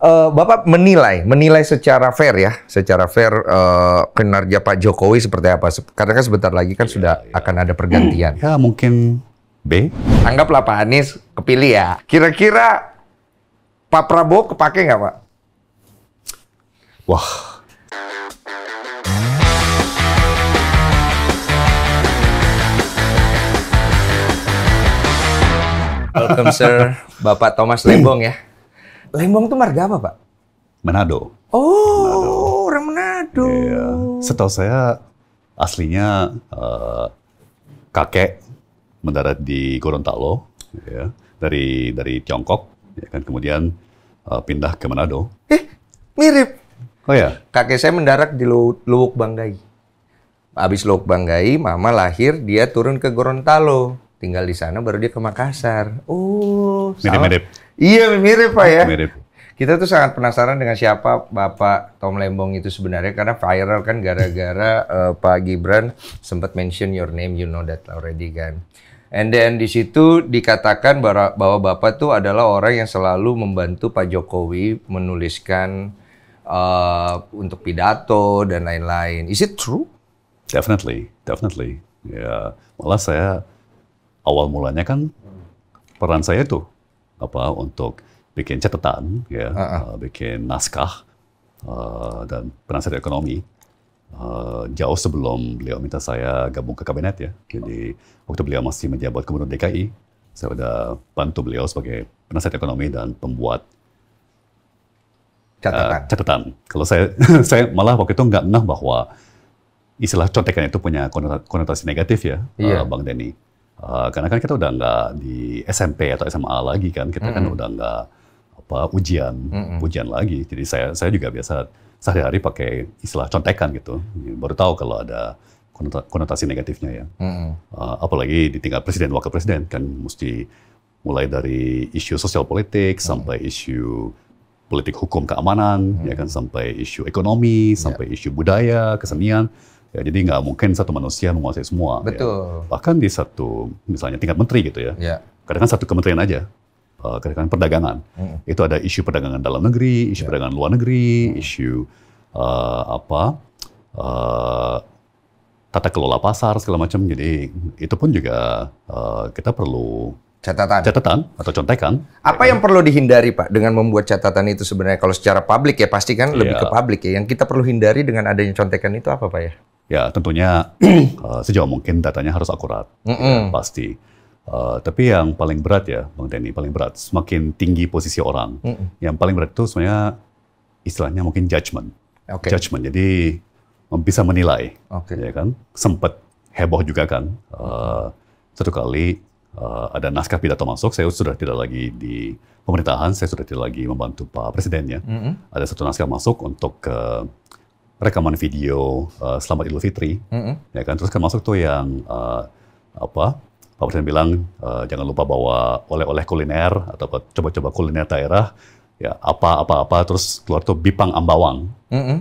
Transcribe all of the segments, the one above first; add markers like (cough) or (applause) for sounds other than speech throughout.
Eh, Bapak menilai, menilai secara fair ya, secara fair uh, kinerja Pak Jokowi seperti apa? Karena kan sebentar lagi kan ya, sudah ya. akan ada pergantian. Ya mungkin B. Anggaplah Pak Anies kepilih ya. Kira-kira Pak Prabowo kepake nggak Pak? Wah. Welcome sir, Bapak Thomas Lembong ya. Lembong itu marga apa, Pak? Manado. Oh, Manado. orang Manado. Iya. Setahu saya aslinya uh, kakek mendarat di Gorontalo, ya, dari dari Tiongkok, ya kan kemudian uh, pindah ke Manado. Eh, mirip. Oh ya. Kakek saya mendarat di Luwuk Banggai. Habis Luwuk Banggai, mama lahir, dia turun ke Gorontalo tinggal di sana baru dia ke Makassar. Oh, mirip-mirip. Iya mirip Pak ya. Mirip. Kita tuh sangat penasaran dengan siapa Bapak Tom Lembong itu sebenarnya karena viral kan gara-gara uh, (laughs) Pak Gibran sempat mention your name you know that already kan. And then di situ dikatakan bahwa Bapak tuh adalah orang yang selalu membantu Pak Jokowi menuliskan uh, untuk pidato dan lain-lain. Is it true? Definitely, definitely. Ya, malah saya awal mulanya kan peran saya tuh apa untuk bikin catatan ya, uh-uh. uh, bikin naskah uh, dan penasihat ekonomi uh, jauh sebelum beliau minta saya gabung ke kabinet ya. Jadi waktu beliau masih menjabat gubernur DKI, saya sudah bantu beliau sebagai penasihat ekonomi dan pembuat catatan. Uh, catatan. Kalau saya (laughs) saya malah waktu itu nggak nah bahwa istilah contekan itu punya konotasi negatif ya, yeah. uh, Bang Denny. Eh, karena kan kita udah nggak di SMP atau SMA lagi kan, kita mm -hmm. kan udah nggak apa ujian, mm -hmm. ujian lagi. Jadi saya saya juga biasa sehari-hari pakai istilah contekan gitu. Baru tahu kalau ada konotasi negatifnya ya. Mm -hmm. uh, apalagi di tingkat presiden wakil presiden kan mesti mulai dari isu sosial politik mm -hmm. sampai isu politik hukum keamanan mm -hmm. ya kan sampai isu ekonomi, yeah. sampai isu budaya, kesenian Ya, jadi nggak mungkin satu manusia menguasai semua. Ya. Betul. Ya. Bahkan di satu misalnya tingkat menteri gitu ya. ya. Kadang kan satu kementerian aja. karena eh, kadang kan perdagangan. Hmm. Itu ada isu perdagangan dalam negeri, isu ya. perdagangan luar negeri, hmm. isu uh, apa uh, tata kelola pasar segala macam. Jadi itu pun juga uh, kita perlu catatan. Catatan atau contekan. Apa yang perlu dihindari Pak dengan membuat catatan itu sebenarnya kalau secara publik ya pasti kan lebih ya. ke publik ya. Yang kita perlu hindari dengan adanya contekan itu apa Pak ya? Ya tentunya uh, (clears throat) sejauh mungkin datanya harus akurat, mm -mm. Ya, pasti. Uh, tapi yang paling berat ya Bang Denny, paling berat semakin tinggi posisi orang, mm -mm. yang paling berat itu sebenarnya istilahnya mungkin judgement. Okay. Judgement jadi bisa menilai, okay. ya kan. Sempat heboh juga kan. Uh, satu kali uh, ada naskah pidato masuk, saya sudah tidak lagi di pemerintahan, saya sudah tidak lagi membantu Pak Presiden Mm-hmm. Ada satu naskah masuk untuk uh, rekaman video uh, Selamat Idul Fitri, mm-hmm. ya kan. Terus kan masuk tuh yang uh, apa? Pak Presiden bilang uh, jangan lupa bawa oleh-oleh kuliner atau coba-coba kuliner daerah, ya apa apa apa. Terus keluar tuh bipang ambawang. Mm-hmm.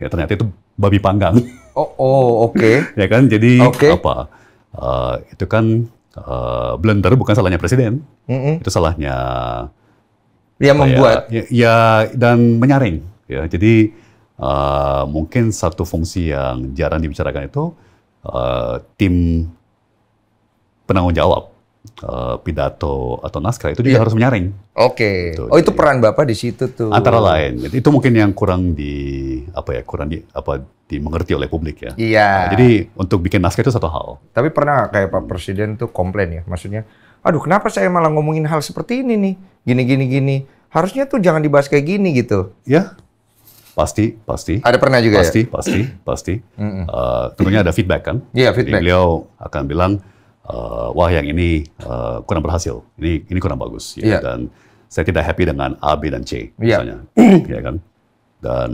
Ya ternyata itu babi panggang. Oh, oh oke. Okay. (laughs) ya kan, jadi okay. apa? Uh, itu kan uh, blunder bukan salahnya presiden, mm-hmm. itu salahnya yang membuat ya, ya dan menyaring ya. Jadi uh, mungkin satu fungsi yang jarang dibicarakan itu uh, tim penanggung jawab uh, pidato atau naskah itu juga yeah. harus menyaring. Oke. Okay. Gitu. Oh itu peran bapak di situ tuh. Antara lain itu mungkin yang kurang di apa ya kurang di apa dimengerti oleh publik ya. Iya. Yeah. Nah, jadi untuk bikin naskah itu satu hal. Tapi pernah kayak Pak Presiden tuh komplain ya, maksudnya, aduh kenapa saya malah ngomongin hal seperti ini nih, gini gini gini. Harusnya tuh jangan dibahas kayak gini gitu. Ya, yeah pasti pasti ada pernah juga pasti ya? pasti pasti pasti mm -mm. uh, tentunya ada feedback kan iya yeah, feedback Jadi beliau akan bilang uh, wah yang ini uh, kurang berhasil, ini ini kurang bagus, ya, yeah. dan saya tidak happy dengan A, B dan C yeah. misalnya, (clears throat) ya kan? Dan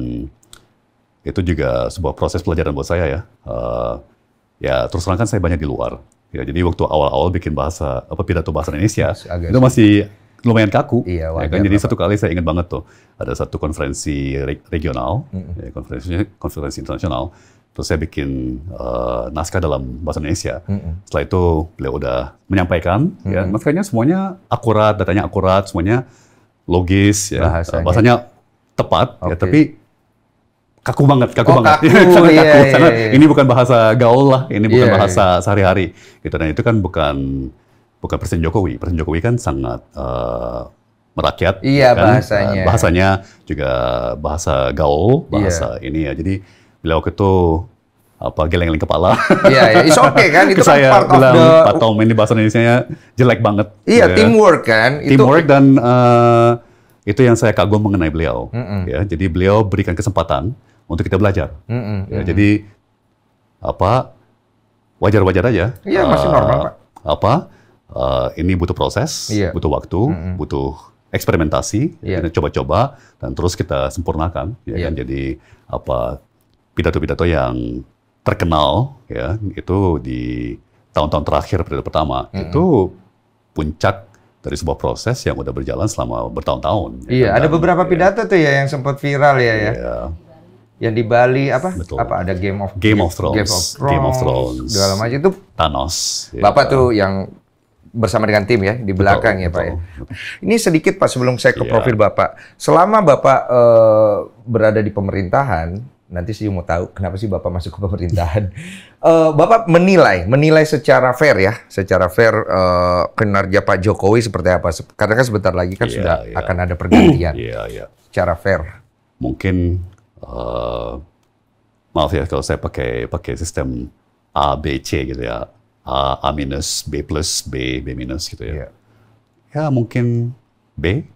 itu juga sebuah proses pelajaran buat saya ya. Uh, ya terus terang kan saya banyak di luar, ya jadi waktu awal-awal bikin bahasa apa pidato bahasa Indonesia Agak itu masih lumayan kaku. Iya, ya kan? Jadi satu kali saya ingat banget tuh, ada satu konferensi re regional, mm -hmm. ya, konferensi konferensi internasional. Terus saya bikin uh, naskah dalam bahasa Indonesia. Mm -hmm. Setelah itu beliau udah menyampaikan, mm -hmm. ya, naskahnya semuanya akurat, datanya akurat, semuanya logis, ya, bahasanya, bahasanya tepat, okay. ya, tapi kaku banget, kaku oh, banget. Kaku, sangat (laughs) kaku. sangat iya, iya, iya. ini bukan bahasa gaul lah, ini bukan iya, bahasa iya. sehari-hari. Gitu. Dan nah, itu kan bukan bukan Presiden Jokowi. Presiden Jokowi kan sangat uh, merakyat. Iya ya kan? bahasanya. bahasanya juga bahasa gaul, bahasa iya. ini ya. Jadi beliau itu apa geleng-geleng kepala. Iya, yeah, yeah. it's okay kan (laughs) itu kan saya kan part bilang, of the Pak Tom ini bahasa indonesia jelek banget. Iya, yeah, teamwork kan. Teamwork itu... dan uh, itu yang saya kagum mengenai beliau. Mm -mm. Ya, jadi beliau berikan kesempatan untuk kita belajar. Mm -mm. Ya, mm -mm. jadi apa wajar-wajar aja. Iya, yeah, masih eh, normal, Pak. Apa uh, ini butuh proses, yeah. butuh waktu, mm -mm. butuh eksperimentasi, coba iya. coba-coba dan terus kita sempurnakan ya yeah. kan. Jadi apa pidato-pidato yang terkenal ya itu di tahun-tahun terakhir periode pertama mm -hmm. itu puncak dari sebuah proses yang udah berjalan selama bertahun-tahun. Ya iya, kan? ada beberapa ya. pidato ya. tuh ya yang sempat viral ya, ya. iya. ya. Yang di Bali apa? Betul. Apa ada Game of Game of Thrones. Game of Thrones. Game of Thrones. Segala macam itu Thanos. Ya. Bapak tuh yang bersama dengan tim ya di belakang betul, ya Pak ya. Ini sedikit Pak sebelum saya ke yeah. profil Bapak. Selama Bapak uh, berada di pemerintahan, nanti sih mau tahu kenapa sih Bapak masuk ke pemerintahan. uh, (laughs) Bapak menilai, menilai secara fair ya, secara fair uh, kinerja Pak Jokowi seperti apa? Karena kan sebentar lagi kan yeah, sudah yeah. akan ada pergantian. yeah, (clears throat) yeah. Iya. Secara fair. Mungkin uh, maaf ya kalau saya pakai pakai sistem A B C gitu ya. A A minus, B plus, B B minus gitu ya. Yeah. Ya mungkin B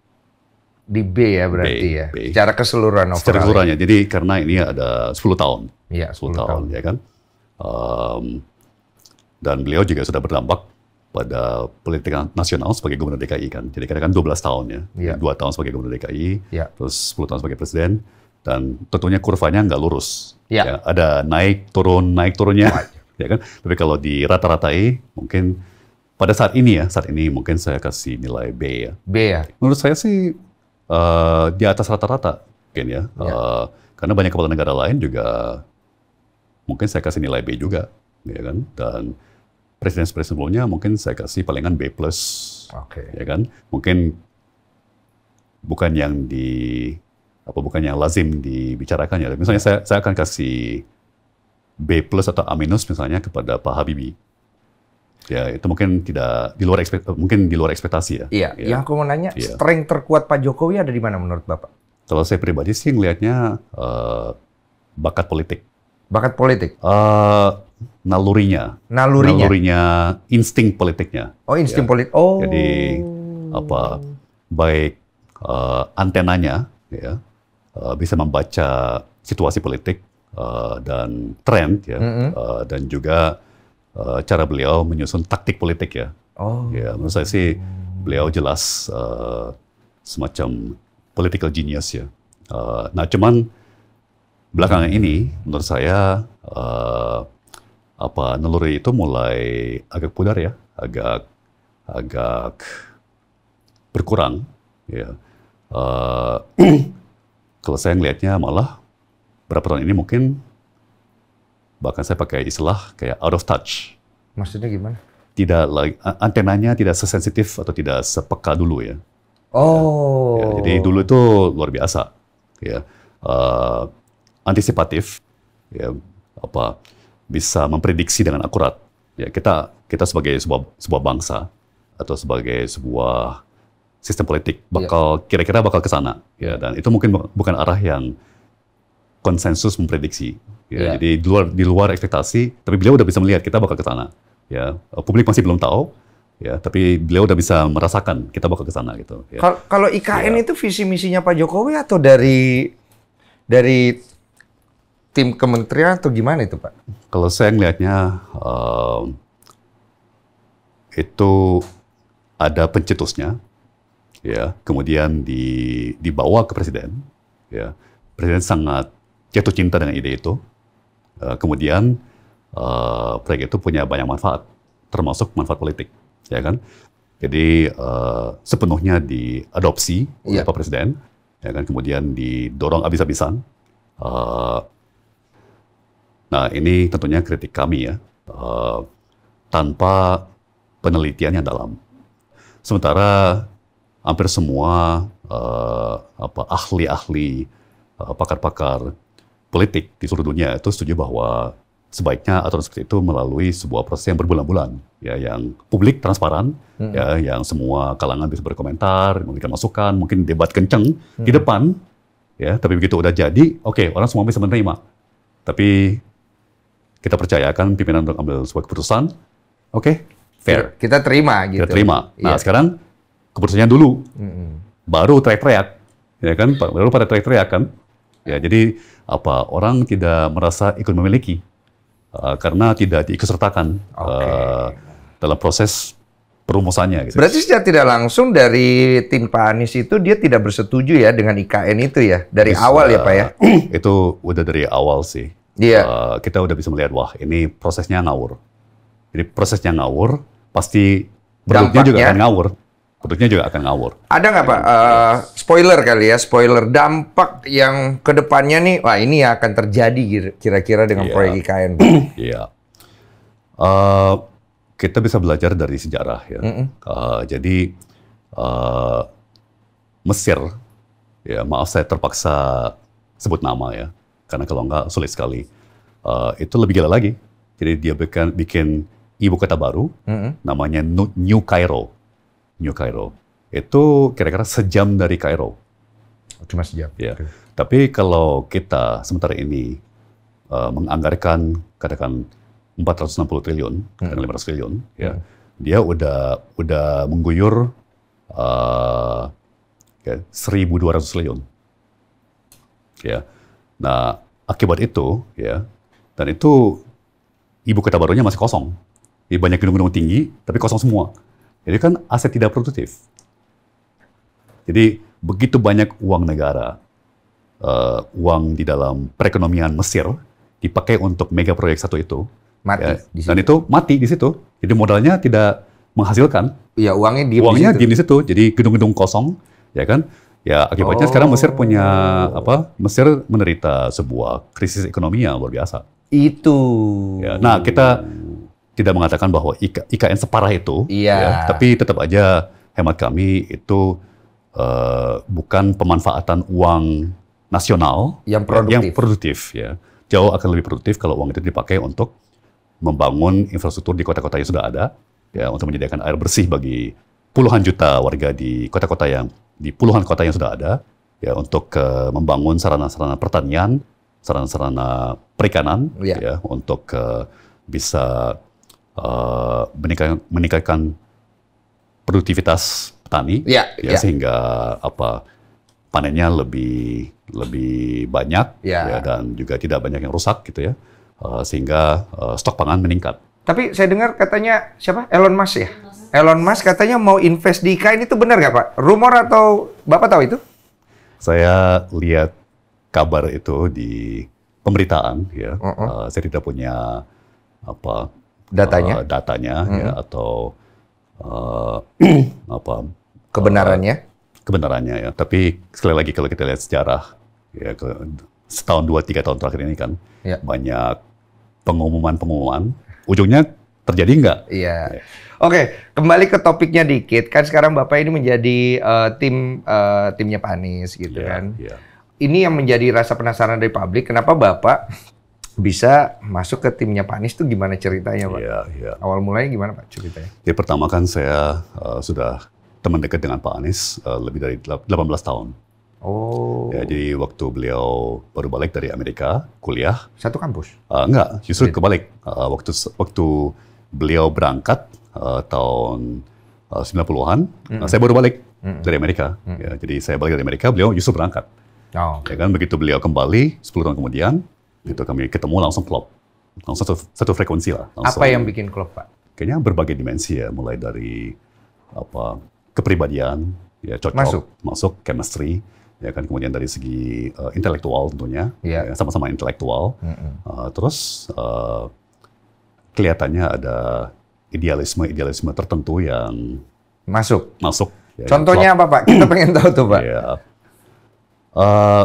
di B ya berarti B, ya. B. Secara keseluruhan overall. Secara keseluruhannya. Jadi karena ini ada 10 tahun. Iya, 10, 10 tahun, tahun ya kan. Um, dan beliau juga sudah berdampak pada politik nasional sebagai gubernur DKI kan. Jadi kadang kan 12 tahun ya. ya. 2 tahun sebagai gubernur DKI, ya. terus 10 tahun sebagai presiden dan tentunya kurvanya nggak lurus. Ya. Ya, ada naik turun naik turunnya. (laughs) ya kan? Tapi kalau di rata-ratai mungkin pada saat ini ya, saat ini mungkin saya kasih nilai B ya. B ya. Menurut saya sih uh, di atas rata-rata mungkin ya. Uh, karena banyak kepala negara lain juga mungkin saya kasih nilai B juga, ya kan? Dan presiden-presiden sebelumnya mungkin saya kasih palingan B plus, okay. ya kan? Mungkin bukan yang di apa bukan yang lazim dibicarakan ya. Misalnya ya. saya saya akan kasih B plus atau A minus misalnya kepada Pak Habibie. Ya, itu mungkin tidak di luar ekspekt, mungkin di luar ekspektasi ya. Iya. Ya. Yang aku mau nanya, ya. strength terkuat Pak Jokowi ada di mana menurut Bapak? Kalau saya pribadi sih ngelihatnya uh, bakat politik. Bakat politik? Uh, nalurinya. Nalurinya. Nalurinya, insting politiknya. Oh, insting ya. politik. Oh. Jadi apa baik uh, antenanya ya uh, bisa membaca situasi politik uh, dan tren ya mm -hmm. uh, dan juga uh, cara beliau menyusun taktik politik ya. Oh. Ya, menurut saya sih beliau jelas uh, semacam political genius ya. Uh, nah cuman belakangan ini menurut saya uh, apa neluri itu mulai agak pudar ya, agak agak berkurang ya. Uh, (clears throat) kalau saya ngelihatnya malah berapa tahun ini mungkin Bahkan saya pakai istilah kayak out of touch. Maksudnya gimana? Tidak lagi antenanya tidak sesensitif atau tidak sepeka dulu ya. Oh. Ya, jadi dulu itu luar biasa. Ya. Uh, antisipatif ya apa bisa memprediksi dengan akurat. Ya, kita kita sebagai sebuah sebuah bangsa atau sebagai sebuah sistem politik iya. bakal kira-kira yeah. bakal ke sana ya dan itu mungkin bukan arah yang konsensus memprediksi. Ya, yeah. Jadi di luar di luar ekspektasi, tapi beliau udah bisa melihat kita bakal ke sana. Ya, publik masih belum tahu, ya tapi beliau udah bisa merasakan kita bakal ke sana gitu ya. kalau IKN ya. itu visi misinya Pak Jokowi atau dari dari tim kementerian atau gimana itu Pak kalau saya ngelihatnya uh, itu ada pencetusnya ya kemudian di dibawa ke presiden ya presiden sangat jatuh cinta dengan ide itu. Eh, kemudian uh, proyek itu punya banyak manfaat, termasuk manfaat politik, ya kan? Jadi eh, sepenuhnya diadopsi oleh yeah. Pak Presiden, ya kan? Kemudian didorong abis-abisan. nah ini tentunya kritik kami ya, tanpa penelitian yang dalam. Sementara hampir semua apa ahli-ahli pakar-pakar politik di seluruh dunia itu setuju bahwa sebaiknya atau seperti itu melalui sebuah proses yang berbulan-bulan ya yang publik transparan hmm. ya yang semua kalangan bisa berkomentar memberikan masukan mungkin debat kenceng hmm. di depan ya tapi begitu udah jadi oke okay, orang semua bisa menerima tapi kita percayakan pimpinan untuk ambil sebuah keputusan oke okay, fair kita terima gitu kita terima gitu. nah iya. sekarang keputusannya dulu hmm. baru teriak-teriak ya kan baru pada teriak-teriak kan Ya, jadi apa orang tidak merasa ikut memiliki uh, karena tidak diikutsertakan okay. uh, eh, dalam proses perumusannya. Gitu. Berarti secara tidak langsung dari tim Pak Anies itu dia tidak bersetuju ya dengan IKN itu ya dari Bisa, awal ya Pak ya? (clears throat) Itu udah dari awal sih. Iya. Yeah. Uh, kita udah bisa melihat wah ini prosesnya ngawur. Jadi prosesnya ngawur pasti produknya juga akan ngawur. Produknya juga akan ngawur. Ada nggak Pak? Uh, spoiler kali ya, spoiler dampak yang kedepannya nih, wah ini ya akan terjadi kira-kira dengan yeah. proyek IKN. (clears throat) Iya. yeah. uh, kita bisa belajar dari sejarah ya. Mm -mm. Uh, jadi uh, Mesir, ya maaf saya terpaksa sebut nama ya, karena kalau nggak sulit sekali. Uh, itu lebih gila lagi. Jadi dia bikin, bikin ibu kota baru, mm -hmm. namanya New Cairo. New Cairo. Itu kira-kira sejam dari Cairo. Cuma sejam. Ya. Okay. Tapi kalau kita sementara ini uh, menganggarkan katakan 460 triliun, hmm. 500 triliun, ya, hmm. ya, dia udah udah mengguyur uh, ya, 1.200 triliun. Ya. Nah, akibat itu, ya, dan itu ibu kota barunya masih kosong. Jadi banyak gedung-gedung tinggi, tapi kosong semua. Jadi kan aset tidak produktif. Jadi begitu banyak uang negara, uh, uang di dalam perekonomian Mesir dipakai untuk mega proyek satu itu. Mati. Ya, di situ. Dan itu mati di situ. Jadi modalnya tidak menghasilkan. Ya uangnya di uangnya di situ. di situ. Jadi gedung-gedung kosong, ya kan? Ya akibatnya oh. sekarang Mesir punya oh. apa? Mesir menderita sebuah krisis ekonomi yang luar biasa. Itu. Ya, nah kita tidak mengatakan bahwa IKN separah itu, iya. ya, tapi tetap aja hemat kami itu uh, bukan pemanfaatan uang nasional yang ya, produktif. yang produktif ya. Jauh akan lebih produktif kalau uang itu dipakai untuk membangun infrastruktur di kota-kota yang sudah ada ya untuk menyediakan air bersih bagi puluhan juta warga di kota-kota yang di puluhan kota yang sudah ada ya untuk uh, membangun sarana-sarana pertanian, sarana-sarana perikanan ya, ya untuk uh, bisa uh, eh, meningkat, meningkatkan produktivitas petani, ya, ya, ya. sehingga apa panennya lebih lebih banyak ya. Ya, dan juga tidak banyak yang rusak gitu ya, uh, sehingga uh, stok pangan meningkat. Tapi saya dengar katanya siapa Elon Musk ya? Elon Musk katanya mau invest di IKN itu benar nggak Pak? Rumor atau Bapak tahu itu? Saya lihat kabar itu di pemberitaan ya. Uh -uh. Uh, saya tidak punya apa datanya, uh, datanya hmm. ya, atau uh, (clears throat) apa eh, kebenarannya, uh, kebenarannya ya. Tapi sekali lagi kalau kita lihat sejarah, ya ke, setahun dua tiga tahun terakhir ini kan ya. banyak pengumuman-pengumuman, ujungnya terjadi nggak? Iya. Ya. Oke, kembali ke topiknya dikit. Kan sekarang Bapak ini menjadi uh, tim uh, timnya Pak Anies gitu ya, kan. Iya. Ini yang menjadi rasa penasaran dari publik, kenapa Bapak bisa masuk ke timnya Pak Anies tuh gimana ceritanya Pak? Iya, iya. Awal mulanya gimana Pak ceritanya? Ya pertama kan saya uh, sudah teman dekat dengan Pak Anies uh, lebih dari 18 tahun. Oh. Ya, jadi waktu beliau baru balik dari Amerika kuliah. Satu kampus? Uh, enggak, justru iya. kebalik. Uh, waktu waktu beliau berangkat uh, tahun uh, 90-an, mm -mm. saya baru balik mm -mm. dari Amerika. Mm -mm. Ya, jadi saya balik dari Amerika, beliau justru berangkat. Oh. Ya kan begitu beliau kembali 10 tahun kemudian, Gitu kami ketemu langsung klop. Langsung satu, satu frekuensi lah. Langsung. Apa yang bikin klop, Pak? Kayaknya berbagai dimensi ya, mulai dari apa kepribadian, ya cocok, masuk, masuk chemistry, ya kan kemudian dari segi uh, intelektual tentunya yeah. ya, sama-sama intelektual mm -hmm. uh, terus uh, kelihatannya ada idealisme idealisme tertentu yang masuk masuk ya, contohnya ya, apa pak kita pengen tahu tuh pak ya. uh,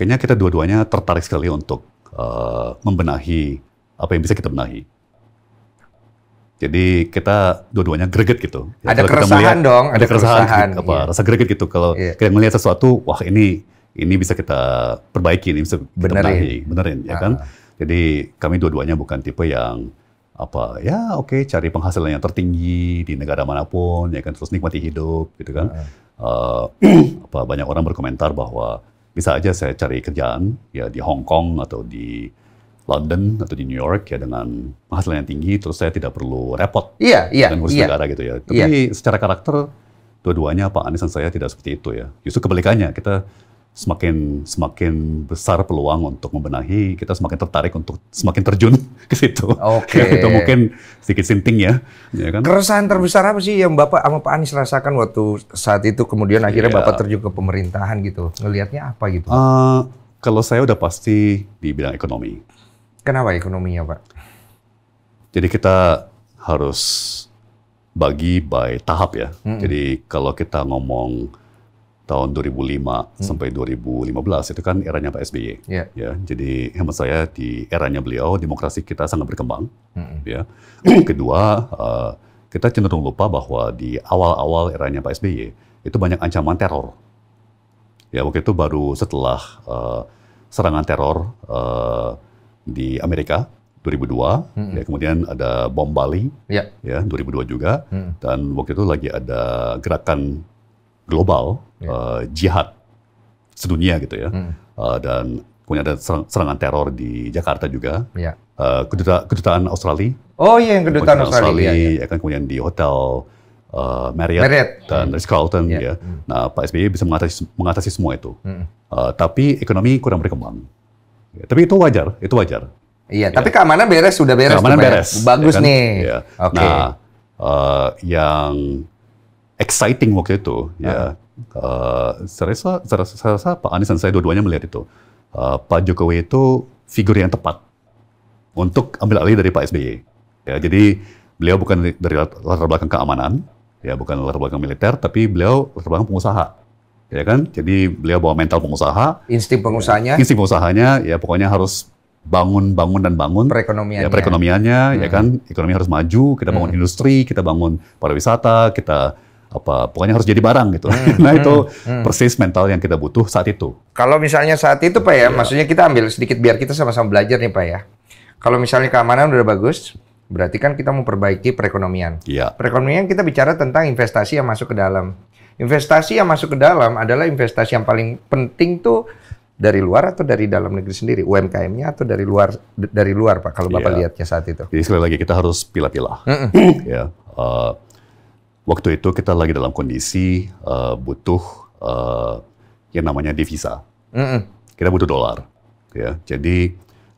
kayaknya kita dua-duanya tertarik sekali untuk uh, membenahi apa yang bisa kita benahi. Jadi kita dua-duanya greget gitu. Ya, ada keresahan melihat, dong, ada, ada keresahan, gitu, keresahan gitu, apa, iya. rasa greget gitu kalau iya. kita melihat sesuatu, wah ini ini bisa kita perbaiki, ini bisa kita benerin. benahi, benerin ya kan. Ah. Jadi kami dua-duanya bukan tipe yang apa ya oke okay, cari penghasilan yang tertinggi di negara manapun ya kan terus nikmati hidup gitu kan. Uh. Uh, (clears throat) apa banyak orang berkomentar bahwa bisa aja saya cari kerjaan ya di Hong Kong atau di London atau di New York ya dengan penghasilan yang tinggi terus saya tidak perlu repot iya iya dengan ngurus iya. negara gitu ya iya. tapi iya. secara karakter dua-duanya Pak Anies dan saya tidak seperti itu ya justru kebalikannya kita semakin semakin besar peluang untuk membenahi, kita semakin tertarik untuk semakin terjun (laughs) ke situ. Oke. Okay. (laughs) itu mungkin sedikit sinting ya. ya kan? Keresahan terbesar apa sih yang Bapak sama Pak Anies rasakan waktu saat itu kemudian akhirnya yeah. Bapak terjun ke pemerintahan gitu? Ngelihatnya apa gitu? Uh, kalau saya udah pasti di bidang ekonomi. Kenapa ekonominya Pak? Jadi kita harus bagi by tahap ya. -hmm. Jadi kalau kita ngomong tahun 2005 hmm. sampai 2015 itu kan eranya Pak SBY. Yeah. Ya, jadi hemat saya di eranya beliau demokrasi kita sangat berkembang. Hmm. Ya. (clears throat) Kedua, uh, kita cenderung lupa bahwa di awal-awal eranya Pak SBY itu banyak ancaman teror. Ya, waktu itu baru setelah uh, serangan teror uh, di Amerika 2002, mm -hmm. ya kemudian ada bom Bali, yeah. ya 2002 ya, juga, mm. dan waktu itu lagi ada gerakan global yeah. Ya. uh, jihad sedunia gitu ya. Hmm. Uh, dan punya ada serangan teror di Jakarta juga. Yeah. Ya. Uh, kedutaan Australia. Oh iya, yang kedutaan, Australia. Australia ya, ya. ya kan kemudian di hotel uh, Marriott, Marriott dan hmm. Ritz Carlton yeah. ya. hmm. Nah, Pak SBY bisa mengatasi mengatasi semua itu. hmm. Uh, tapi ekonomi kurang berkembang. Ya, tapi itu wajar, itu wajar. Iya, ya. tapi keamanan beres sudah beres. Keamanan ya. beres. Bagus ya kan? nih. Ya. Okay. Nah, uh, yang exciting waktu itu. Ya, uh, saya rasa, saya rasa, saya rasa Pak Anies dan saya dua-duanya melihat itu. Uh, Pak Jokowi itu figur yang tepat untuk ambil alih dari Pak SBY. Ya, jadi beliau bukan dari latar belakang keamanan, ya bukan latar belakang militer, tapi beliau latar belakang pengusaha. Ya kan? Jadi beliau bawa mental pengusaha. Insting pengusahanya. Insting pengusahanya, ya pokoknya harus bangun, bangun dan bangun. Perekonomiannya. Ya, perekonomiannya, ya hmm. ya kan? Ekonomi harus maju, kita bangun hmm. industri, kita bangun pariwisata, kita apa pokoknya harus jadi barang gitu. Hmm, (laughs) nah itu hmm, hmm, persis mental yang kita butuh saat itu. Kalau misalnya saat itu pak ya, ya, maksudnya kita ambil sedikit biar kita sama-sama belajar nih pak ya. Kalau misalnya keamanan udah bagus, berarti kan kita mau perbaiki perekonomian. Iya. Perekonomian kita bicara tentang investasi yang masuk ke dalam. Investasi yang masuk ke dalam adalah investasi yang paling penting tuh dari luar atau dari dalam negeri sendiri UMKM-nya atau dari luar dari luar pak kalau bapak ya. lihatnya saat itu. Jadi sekali lagi kita harus pilih-pilih Mm -mm. (clears throat) ya. Uh, waktu itu kita lagi dalam kondisi uh, butuh uh, yang namanya devisa. Mm-mm. Kita butuh dolar, ya. Jadi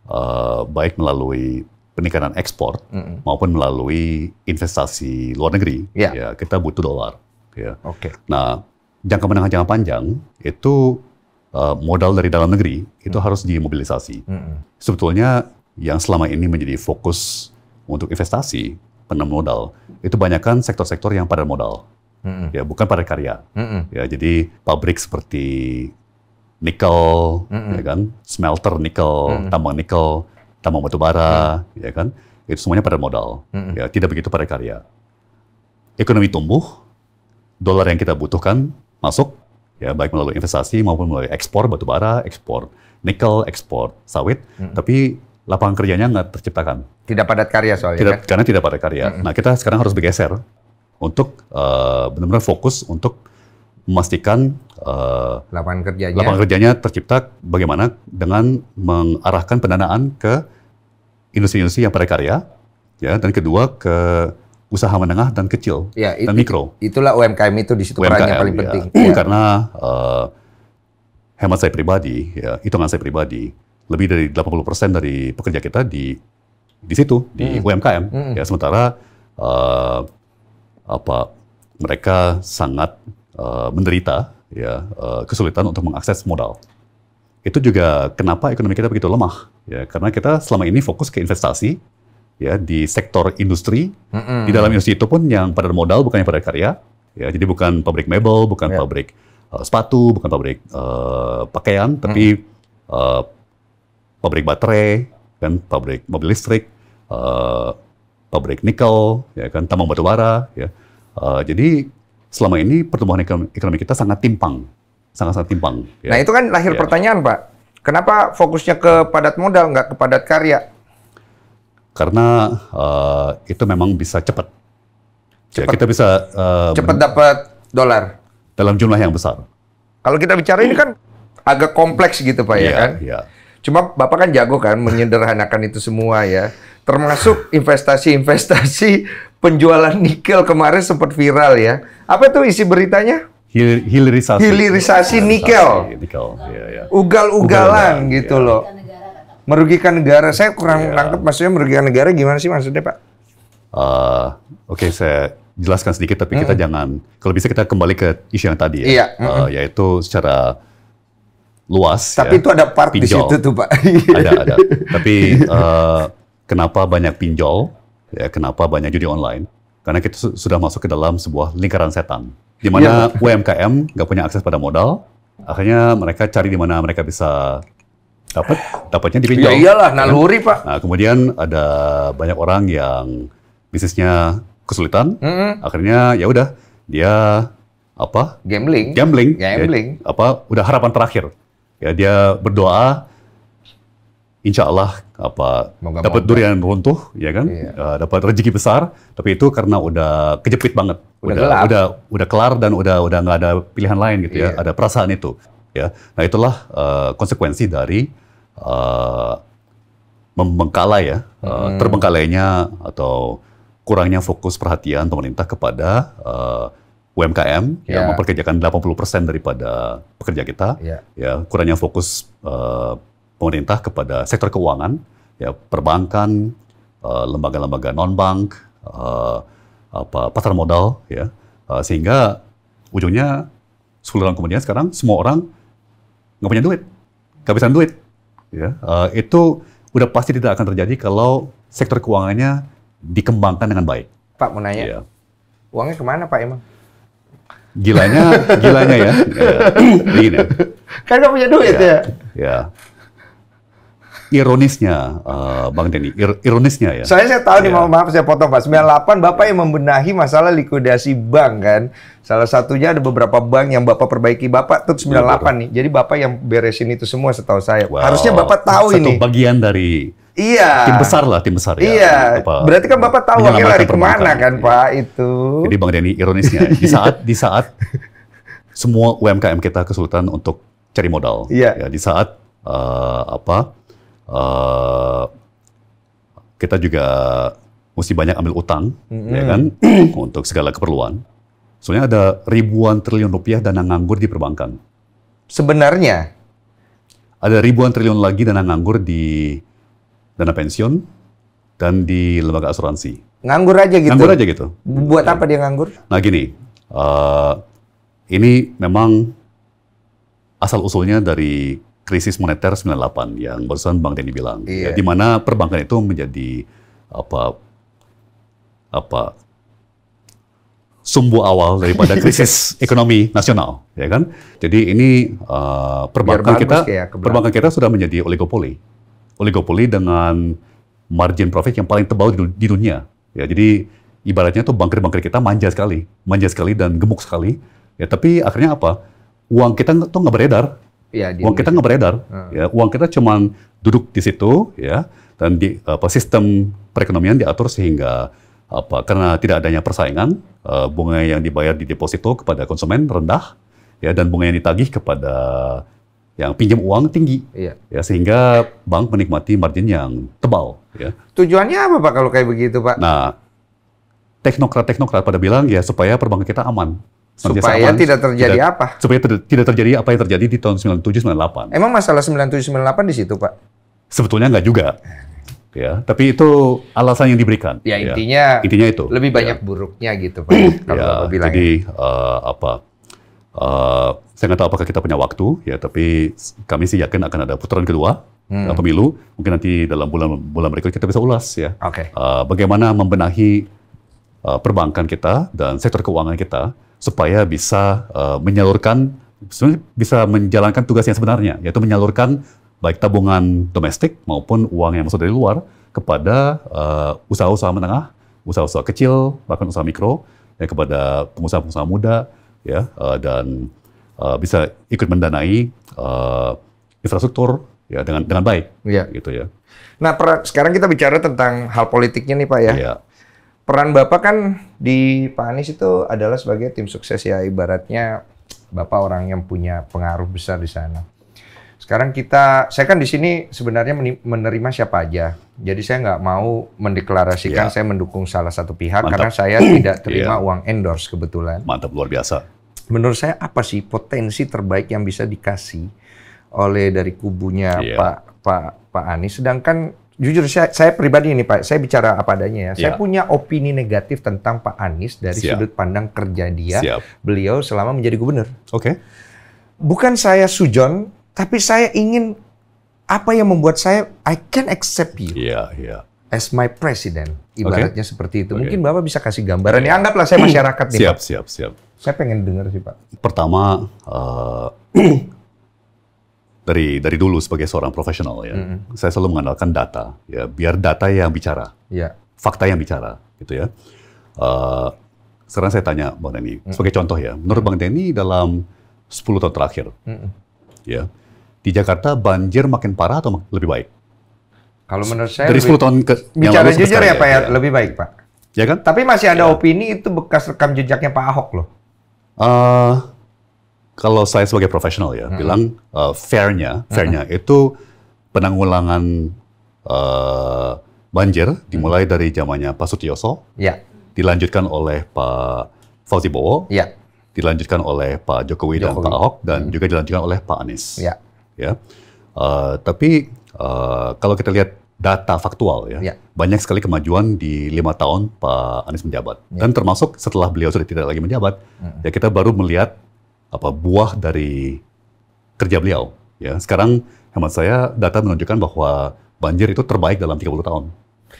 uh, baik melalui peningkatan ekspor Mm-mm. maupun melalui investasi luar negeri, yeah. ya kita butuh dolar. Ya. Oke. Okay. Nah, jangka menengah jangka panjang itu uh, modal dari dalam negeri itu mm. harus dimobilisasi. Mm -mm. Sebetulnya yang selama ini menjadi fokus untuk investasi penanam modal itu banyakkan sektor-sektor yang pada modal. Mm -hmm. Ya, bukan pada karya. Mm -hmm. Ya, jadi pabrik seperti nikel, mm -hmm. ya kan? Smelter nikel, mm -hmm. tambang nikel, tambang batubara mm -hmm. ya kan? Itu semuanya pada modal. Mm -hmm. Ya, tidak begitu pada karya. Ekonomi tumbuh, dolar yang kita butuhkan masuk ya baik melalui investasi maupun melalui ekspor batubara ekspor nikel, ekspor sawit, mm -hmm. tapi lapangan kerjanya nggak terciptakan. Tidak padat karya soalnya. Tidak, kan? Karena tidak padat karya. Mm -hmm. Nah kita sekarang harus bergeser untuk uh, benar-benar fokus untuk memastikan uh, lapangan kerjanya lapangan kerjanya tercipta bagaimana dengan mengarahkan pendanaan ke industri-industri yang padat karya ya dan kedua ke usaha menengah dan kecil ya, it, dan mikro. Itulah UMKM itu di situ UMKM, perannya paling ya. penting. Ya. Karena uh, hemat saya pribadi, ya, hitungan saya pribadi, lebih dari 80% dari pekerja kita di di situ di UMKM. Hmm. Ya sementara uh, apa mereka sangat uh, menderita ya uh, kesulitan untuk mengakses modal. Itu juga kenapa ekonomi kita begitu lemah ya karena kita selama ini fokus ke investasi ya di sektor industri. mm Di dalam industri itu pun yang pada modal bukannya pada karya. Ya, jadi bukan pabrik mebel, bukan yeah. pabrik uh, sepatu, bukan pabrik uh, pakaian, tapi mm. uh, pabrik baterai, kan pabrik mobil listrik, uh, pabrik nikel, ya kan tambang batu bara, ya. Uh, jadi selama ini pertumbuhan ekonomi kita sangat timpang, sangat-sangat timpang. Ya. Nah itu kan lahir ya. pertanyaan Pak, kenapa fokusnya ke padat modal nggak ke padat karya? Karena uh, itu memang bisa cepat. Ya, cepat. Ya, kita bisa uh, cepat dapat dolar dalam jumlah yang besar. Kalau kita bicara ini kan agak kompleks gitu pak ya, ya kan? Ya. Cuma Bapak kan jago kan menyederhanakan itu semua ya. Termasuk investasi-investasi penjualan nikel kemarin sempat viral ya. Apa tuh isi beritanya? Hil hilirisasi. Hilirisasi nikel. nikel. Iya, iya. Ugal-ugalan Ugal gitu ya. loh. Merugikan negara. Saya kurang ya. nangkep maksudnya merugikan negara gimana sih maksudnya Pak? Uh, Oke, okay, saya jelaskan sedikit, tapi mm -hmm. kita jangan kalau bisa kita kembali ke isu yang tadi ya, Iya. mm -hmm. uh, yaitu secara luas. Tapi ya. itu ada part pinjol. di situ tuh Pak. (laughs) ada ada. Tapi uh, (laughs) kenapa banyak pinjol? Ya, kenapa banyak judi online? Karena kita su sudah masuk ke dalam sebuah lingkaran setan, di mana ya. UMKM (laughs) nggak punya akses pada modal, akhirnya mereka cari di mana mereka bisa dapat, dapatnya di pinjol. Ya iyalah, naluri ya. pak. Nah, kemudian ada banyak orang yang bisnisnya kesulitan, mm -hmm. akhirnya ya udah dia apa gambling gambling gambling ya, apa udah harapan terakhir Ya dia berdoa, insya Allah apa dapat durian ya. runtuh, ya kan? Iya. Uh, dapat rezeki besar. Tapi itu karena udah kejepit banget, udah udah udah, udah kelar dan udah udah nggak ada pilihan lain gitu ya, iya. ya. Ada perasaan itu. Ya, nah itulah uh, konsekuensi dari uh, ya, eh, hmm. terbengkalainya atau kurangnya fokus perhatian pemerintah kepada uh, UMKM yeah. yang ya. memperkerjakan 80% daripada pekerja kita. Yeah. Ya, kurangnya fokus uh, pemerintah kepada sektor keuangan, ya perbankan, uh, lembaga-lembaga non-bank, uh, apa pasar modal ya. Uh, sehingga ujungnya 10 tahun kemudian sekarang semua orang nggak punya duit, kehabisan duit. Ya, uh, itu udah pasti tidak akan terjadi kalau sektor keuangannya dikembangkan dengan baik. Pak mau nanya, ya. uangnya kemana Pak emang? Gilanya, gilanya ya. Begini. (laughs) Ya? Karena punya duit ya. Ya. ya. Ironisnya, uh, Bang Denny, ir ironisnya ya. Soalnya saya tahu yeah. nih, ya. maaf, saya potong Pak. 98 Bapak yang membenahi masalah likuidasi bank kan. Salah satunya ada beberapa bank yang Bapak perbaiki Bapak tuh 98 ya, nih. Jadi Bapak yang beresin itu semua setahu saya. Wow. Harusnya Bapak tahu Satu ini. Satu bagian dari Iya. Tim besar lah, tim besar ya. Iya. Apa, Berarti kan Bapak tahu akhirnya lari kemana kan iya. Pak itu. Jadi Bang Denny ironisnya di saat di saat semua UMKM kita kesulitan untuk cari modal. Iya. Ya, di saat uh, apa uh, kita juga mesti banyak ambil utang mm-hmm. ya kan (clears throat) untuk segala keperluan. Soalnya ada ribuan triliun rupiah dana nganggur di perbankan. Sebenarnya ada ribuan triliun lagi dana nganggur di dana pensiun dan di lembaga asuransi. Nganggur aja gitu. Nganggur aja gitu. Buat apa dia nganggur? Nah gini, uh, ini memang asal usulnya dari krisis moneter 98 yang barusan Bang Denny bilang, iya. ya, di mana perbankan itu menjadi apa apa sumbu awal daripada (laughs) krisis ekonomi nasional, ya kan? Jadi ini uh, perbankan kita ya, perbankan kita sudah menjadi oligopoli oligopoli dengan margin profit yang paling tebal di, dunia. Ya, jadi ibaratnya tuh bangkir-bangkir kita manja sekali, manja sekali dan gemuk sekali. Ya, tapi akhirnya apa? Uang kita tuh nggak beredar. Iya, ah. Ya, uang kita nggak beredar. Hmm. Ya, uang kita cuma duduk di situ, ya. Dan di apa, sistem perekonomian diatur sehingga apa karena tidak adanya persaingan, eh, bunga yang dibayar di deposito kepada konsumen rendah, ya dan bunga yang ditagih kepada yang pinjam uang tinggi. Iya. Ya sehingga bank menikmati margin yang tebal, ya. Tujuannya apa Pak kalau kayak begitu, Pak? Nah, teknokrat-teknokrat pada bilang ya supaya perbankan kita aman. Supaya, aman, tidak terjadi tidak, apa? Supaya ter, tidak terjadi apa yang terjadi di tahun 97 98. Emang masalah 97 98 di situ, Pak? Sebetulnya nggak juga. Ya, tapi itu alasan yang diberikan. Ya, ya intinya intinya itu. Lebih ya. banyak ya. buruknya gitu, Pak, kalau ya, bilang. Jadi uh, apa? Eh, saya nggak tahu apakah kita punya waktu ya, tapi kami sih yakin akan ada putaran kedua hmm. Eh, pemilu. Mungkin nanti dalam bulan bulan berikut kita bisa ulas ya. Okay. Uh, eh, bagaimana membenahi uh, perbankan kita dan sektor keuangan kita supaya bisa uh, menyalurkan sebenarnya bisa menjalankan tugas yang sebenarnya yaitu menyalurkan baik tabungan domestik maupun uang yang masuk dari luar kepada usaha-usaha menengah, usaha-usaha kecil bahkan usaha mikro ya kepada pengusaha-pengusaha muda ya uh, dan uh, bisa ikut mendanai uh, infrastruktur ya dengan dengan baik ya. gitu ya. Nah per sekarang kita bicara tentang hal politiknya nih pak ya. ya. Peran bapak kan di Pak Anies itu adalah sebagai tim sukses ya ibaratnya bapak orang yang punya pengaruh besar di sana. Sekarang kita, saya kan di sini sebenarnya menerima siapa aja. Jadi saya nggak mau mendeklarasikan ya. saya mendukung salah satu pihak Mantap. karena saya tidak iya. terima yeah. uang endorse kebetulan. Mantap luar biasa. Menurut saya apa sih potensi terbaik yang bisa dikasih oleh dari kubunya yeah. Pak Pak Pak Anies? Sedangkan jujur saya, saya pribadi ini Pak, saya bicara apa adanya ya. Saya iya. punya opini negatif tentang Pak Anies dari Siap. sudut pandang kerja dia, Siap. beliau selama menjadi gubernur. Oke. Okay. Bukan saya sujon tapi saya ingin apa yang membuat saya I can accept you. Yeah, yeah. As my president, ibaratnya okay. seperti itu. Okay. Mungkin Bapak bisa kasih gambaran. Yeah. Ya. anggaplah saya masyarakat nih. Siap, siap, siap. Saya pengen dengar sih Pak. Pertama, uh, (clears throat) dari dari dulu sebagai seorang profesional ya, mm -hmm. saya selalu mengandalkan data. Ya, biar data yang bicara, yeah. fakta yang bicara, gitu ya. Uh, sekarang saya tanya Bang Denny, mm. sebagai contoh ya, menurut Bang Denny dalam 10 tahun terakhir, mm -hmm. ya di Jakarta banjir makin parah atau lebih baik? Kalau menurut saya dari 10 tahun ke bicara yang lalu jujur ya, ya. Pak ya, iya. lebih baik Pak. Ya kan? Tapi masih ada ya. opini itu bekas rekam jejaknya Pak Ahok loh. Uh, kalau saya sebagai profesional ya hmm. bilang uh, fairnya, fairnya hmm. itu penanggulangan uh, banjir dimulai dari zamannya Pak Sutioso, ya. dilanjutkan oleh Pak Fauzi Bowo, ya. dilanjutkan oleh Pak Jokowi, Jokowi dan Pak Ahok dan hmm. juga dilanjutkan oleh Pak Anies. Ya ya. Uh, tapi uh, kalau kita lihat data faktual ya, ya. banyak sekali kemajuan di lima tahun Pak Anies menjabat ya. dan termasuk setelah beliau sudah tidak lagi menjabat hmm. ya kita baru melihat apa buah dari kerja beliau ya sekarang hemat saya data menunjukkan bahwa banjir itu terbaik dalam 30 tahun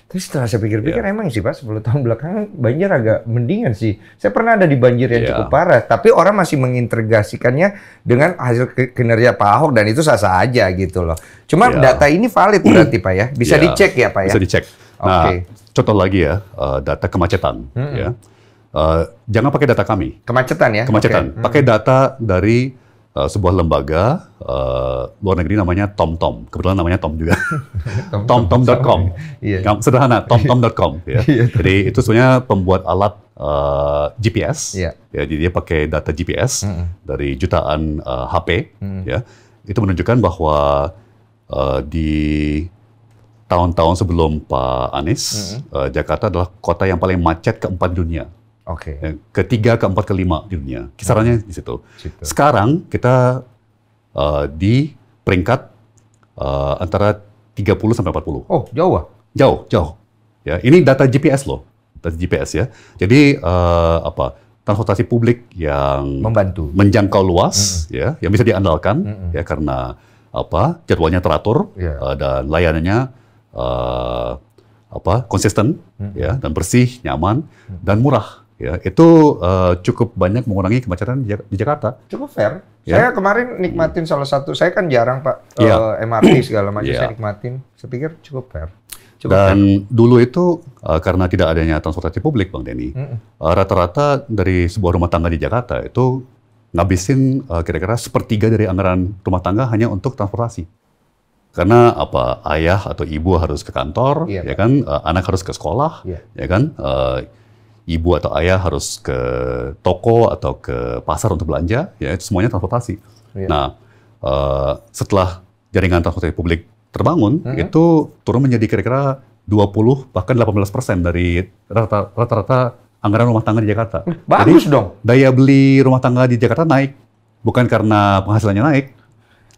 tapi setelah saya pikir-pikir yeah. emang sih Pak 10 tahun belakangan banjir agak mendingan sih. Saya pernah ada di banjir yang yeah. cukup parah, tapi orang masih mengintegrasikannya dengan hasil kinerja Pak Ahok dan itu sah-sah aja gitu loh. Cuma yeah. data ini valid berarti Pak ya. Bisa yeah. dicek ya Pak ya. Bisa dicek. Nah, oke okay. contoh lagi ya, eh, data kemacetan mm -hmm. ya. Uh, jangan pakai data kami. Kemacetan ya. Kemacetan. Okay. Pakai data dari uh, sebuah lembaga uh, luar negeri namanya TomTom. Kebetulan namanya Tom juga. (laughs) TomTom.com. Iya. Sederhana, (laughs) TomTom.com. ya. Iya, jadi itu sebenarnya pembuat alat uh, eh, GPS. Yeah. Ya, jadi dia pakai data GPS mm -hmm. dari jutaan uh, HP. Mm Ya, itu menunjukkan bahwa uh, di tahun-tahun sebelum Pak Anies, mm -hmm. uh, Jakarta adalah kota yang paling macet keempat dunia. Oke. Okay. Eh, ketiga, keempat, kelima di dunia. Kisarannya di situ. Sekarang kita uh, di peringkat uh, antara 30 sampai 40. Oh, jauh ah? Jauh, jauh. Ya, ini data GPS loh. Data GPS ya. Jadi uh, apa? transportasi publik yang membantu menjangkau luas mm -hmm. ya, yang bisa diandalkan mm -hmm. ya karena apa? jadwalnya teratur yeah. Iya. uh, dan layanannya uh, apa? konsisten mm -hmm. ya dan bersih, nyaman mm -hmm. dan murah ya itu uh, cukup banyak mengurangi kemacetan di, di Jakarta. Cukup fair. Ya. Saya kemarin nikmatin salah satu, saya kan jarang Pak ya. uh, MRT segala macam ya. saya nikmatin. Saya pikir cukup fair. Cukup Dan fair. dulu itu uh, karena tidak adanya transportasi publik Bang Denny, eh, rata-rata hmm. uh, dari sebuah rumah tangga di Jakarta itu ngabisin uh, kira-kira sepertiga dari anggaran rumah tangga hanya untuk transportasi. Karena apa ayah atau ibu harus ke kantor, iya, ya, ya kan, uh, anak harus ke sekolah, ya, ya kan. Uh, ibu atau ayah harus ke toko atau ke pasar untuk belanja, ya itu semuanya transportasi. Yeah. Nah, uh, setelah jaringan transportasi publik terbangun, mm -hmm. itu turun menjadi kira-kira 20 bahkan 18 persen dari rata-rata anggaran rumah tangga di Jakarta. Hmm, bagus Jadi, dong. Daya beli rumah tangga di Jakarta naik bukan karena penghasilannya naik,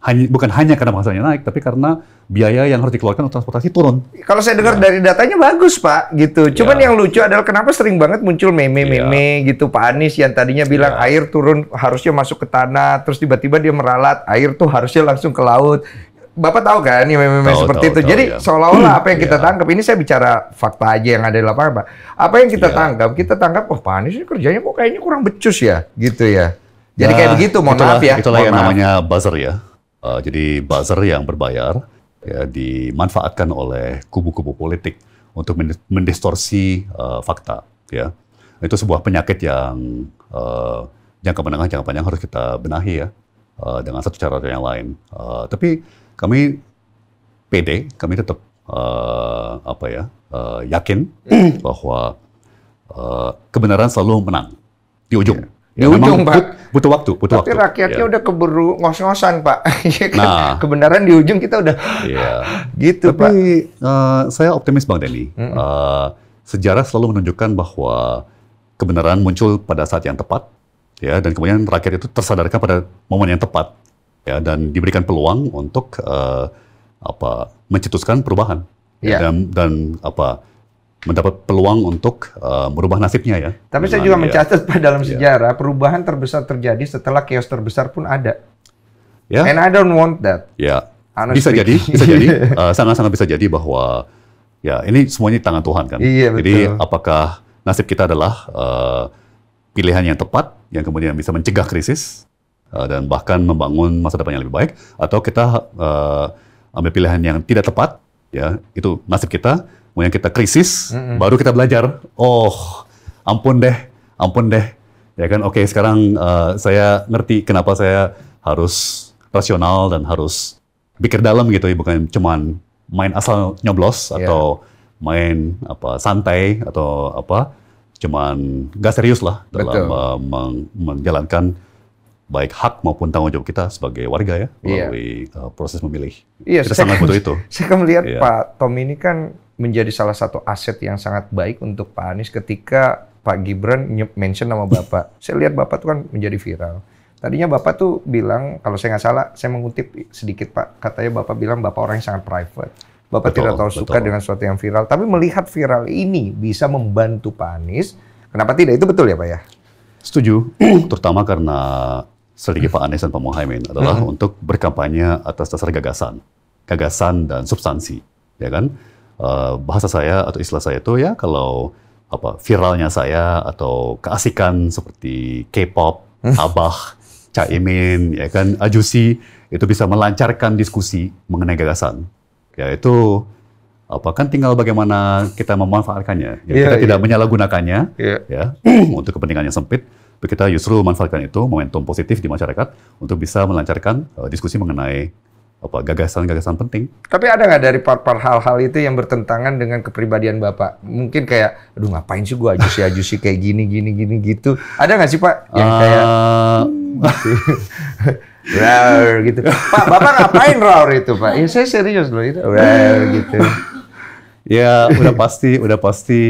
hanya, bukan hanya karena penghasilannya naik, tapi karena biaya yang harus dikeluarkan untuk transportasi turun. Kalau saya dengar ya. dari datanya bagus Pak, gitu. Iya. Cuman ya. yang lucu adalah kenapa sering banget muncul meme-meme ya. gitu Pak Anies yang tadinya bilang ya. air turun harusnya masuk ke tanah, terus tiba-tiba dia meralat air tuh harusnya langsung ke laut. Bapak tahu kan ya meme-meme seperti tau, itu. Tau, Jadi ya. seolah-olah apa yang kita ya. tangkap ini saya bicara fakta aja yang ada di lapangan Pak. Apa yang kita ya. tangkap? Kita tangkap oh Pak Anies ini kerjanya kok kayaknya kurang becus ya, gitu ya. Jadi nah, kayak begitu, mohon itulah, maaf ya. Itulah yang namanya buzzer ya. Uh, jadi buzzer yang berbayar ya, dimanfaatkan oleh kubu-kubu politik untuk mendistorsi uh, fakta. Ya, itu sebuah penyakit yang uh, jangka menengah, jangka panjang harus kita benahi ya uh, dengan satu cara atau yang lain. Uh, tapi kami PD, kami tetap uh, apa ya uh, yakin bahwa uh, kebenaran selalu menang di ujung. Ya, Di ujung, Pak butuh waktu, butuh Tapi waktu. Tapi rakyatnya yeah. udah keburu ngos-ngosan, Pak. (laughs) Iya kan? nah, kebenaran di ujung kita udah yeah. (laughs) gitu, Tapi, Pak. Tapi uh, eh, saya optimis Bang Denny. Mm -hmm. uh, sejarah selalu menunjukkan bahwa kebenaran muncul pada saat yang tepat, ya, dan kemudian rakyat itu tersadarkan pada momen yang tepat, ya, dan diberikan peluang untuk uh, apa mencetuskan perubahan, yeah. ya, iya. dan, dan apa mendapat peluang untuk uh, merubah nasibnya ya. Tapi saya juga ya. mencatat pada dalam iya. sejarah perubahan terbesar terjadi setelah chaos terbesar pun ada. Yeah. And I don't want that. Ya. Honestly. Bisa jadi, bisa jadi. (laughs) Eh, sangat-sangat uh, bisa jadi bahwa ya ini semuanya tangan Tuhan kan. Iya, betul. Jadi apakah nasib kita adalah uh, pilihan yang tepat yang kemudian bisa mencegah krisis uh, dan bahkan membangun masa depan yang lebih baik atau kita uh, ambil pilihan yang tidak tepat ya itu nasib kita Mau yang kita krisis, mm -hmm. baru kita belajar. Oh, ampun deh, ampun deh. Ya kan, oke okay, sekarang uh, saya ngerti kenapa saya harus rasional dan harus pikir dalam gitu ya. bukan cuman main asal nyoblos yeah. atau main apa santai atau apa, cuman gak serius lah dalam uh, meng menjalankan baik hak maupun tanggung jawab kita sebagai warga ya iya. melalui yeah. uh, proses memilih. Iya. kita saya, sangat butuh (laughs) itu. Saya kan melihat yeah. Pak Tom ini kan menjadi salah satu aset yang sangat baik untuk Pak Anies ketika Pak Gibran mention nama Bapak. (laughs) saya lihat Bapak tuh kan menjadi viral. Tadinya Bapak tuh bilang, kalau saya nggak salah, saya mengutip sedikit Pak, katanya Bapak bilang Bapak orang yang sangat private. Bapak betul, tidak terlalu betul. suka dengan sesuatu yang viral, tapi melihat viral ini bisa membantu Pak Anies, kenapa tidak? Itu betul ya Pak ya? Setuju, (clears throat) terutama karena strategi Pak Anies dan Pak Mohaimin adalah hmm. untuk berkampanye atas dasar gagasan, gagasan dan substansi, ya kan? Uh, bahasa saya atau istilah saya itu ya kalau apa viralnya saya atau keasikan seperti K-pop, hmm. Abah, Caimin, ya kan, Ajusi itu bisa melancarkan diskusi mengenai gagasan. Ya itu apa kan tinggal bagaimana kita memanfaatkannya. Ya, yeah, kita yeah. tidak iya. menyalahgunakannya yeah. ya (clears throat) untuk kepentingannya sempit kita justru manfaatkan itu momentum positif di masyarakat untuk bisa melancarkan uh, diskusi mengenai apa gagasan-gagasan penting. Tapi ada nggak dari par-par hal-hal itu yang bertentangan dengan kepribadian bapak? Mungkin kayak, aduh ngapain sih gue ajusi ajusi kayak gini gini gini gitu. Ada nggak sih pak yang uh... kayak? (laughs) Rawr, gitu. Pak, Bapak ngapain rawr itu, Pak? Ya saya serius loh itu. Rawr, gitu. ya, udah pasti, udah pasti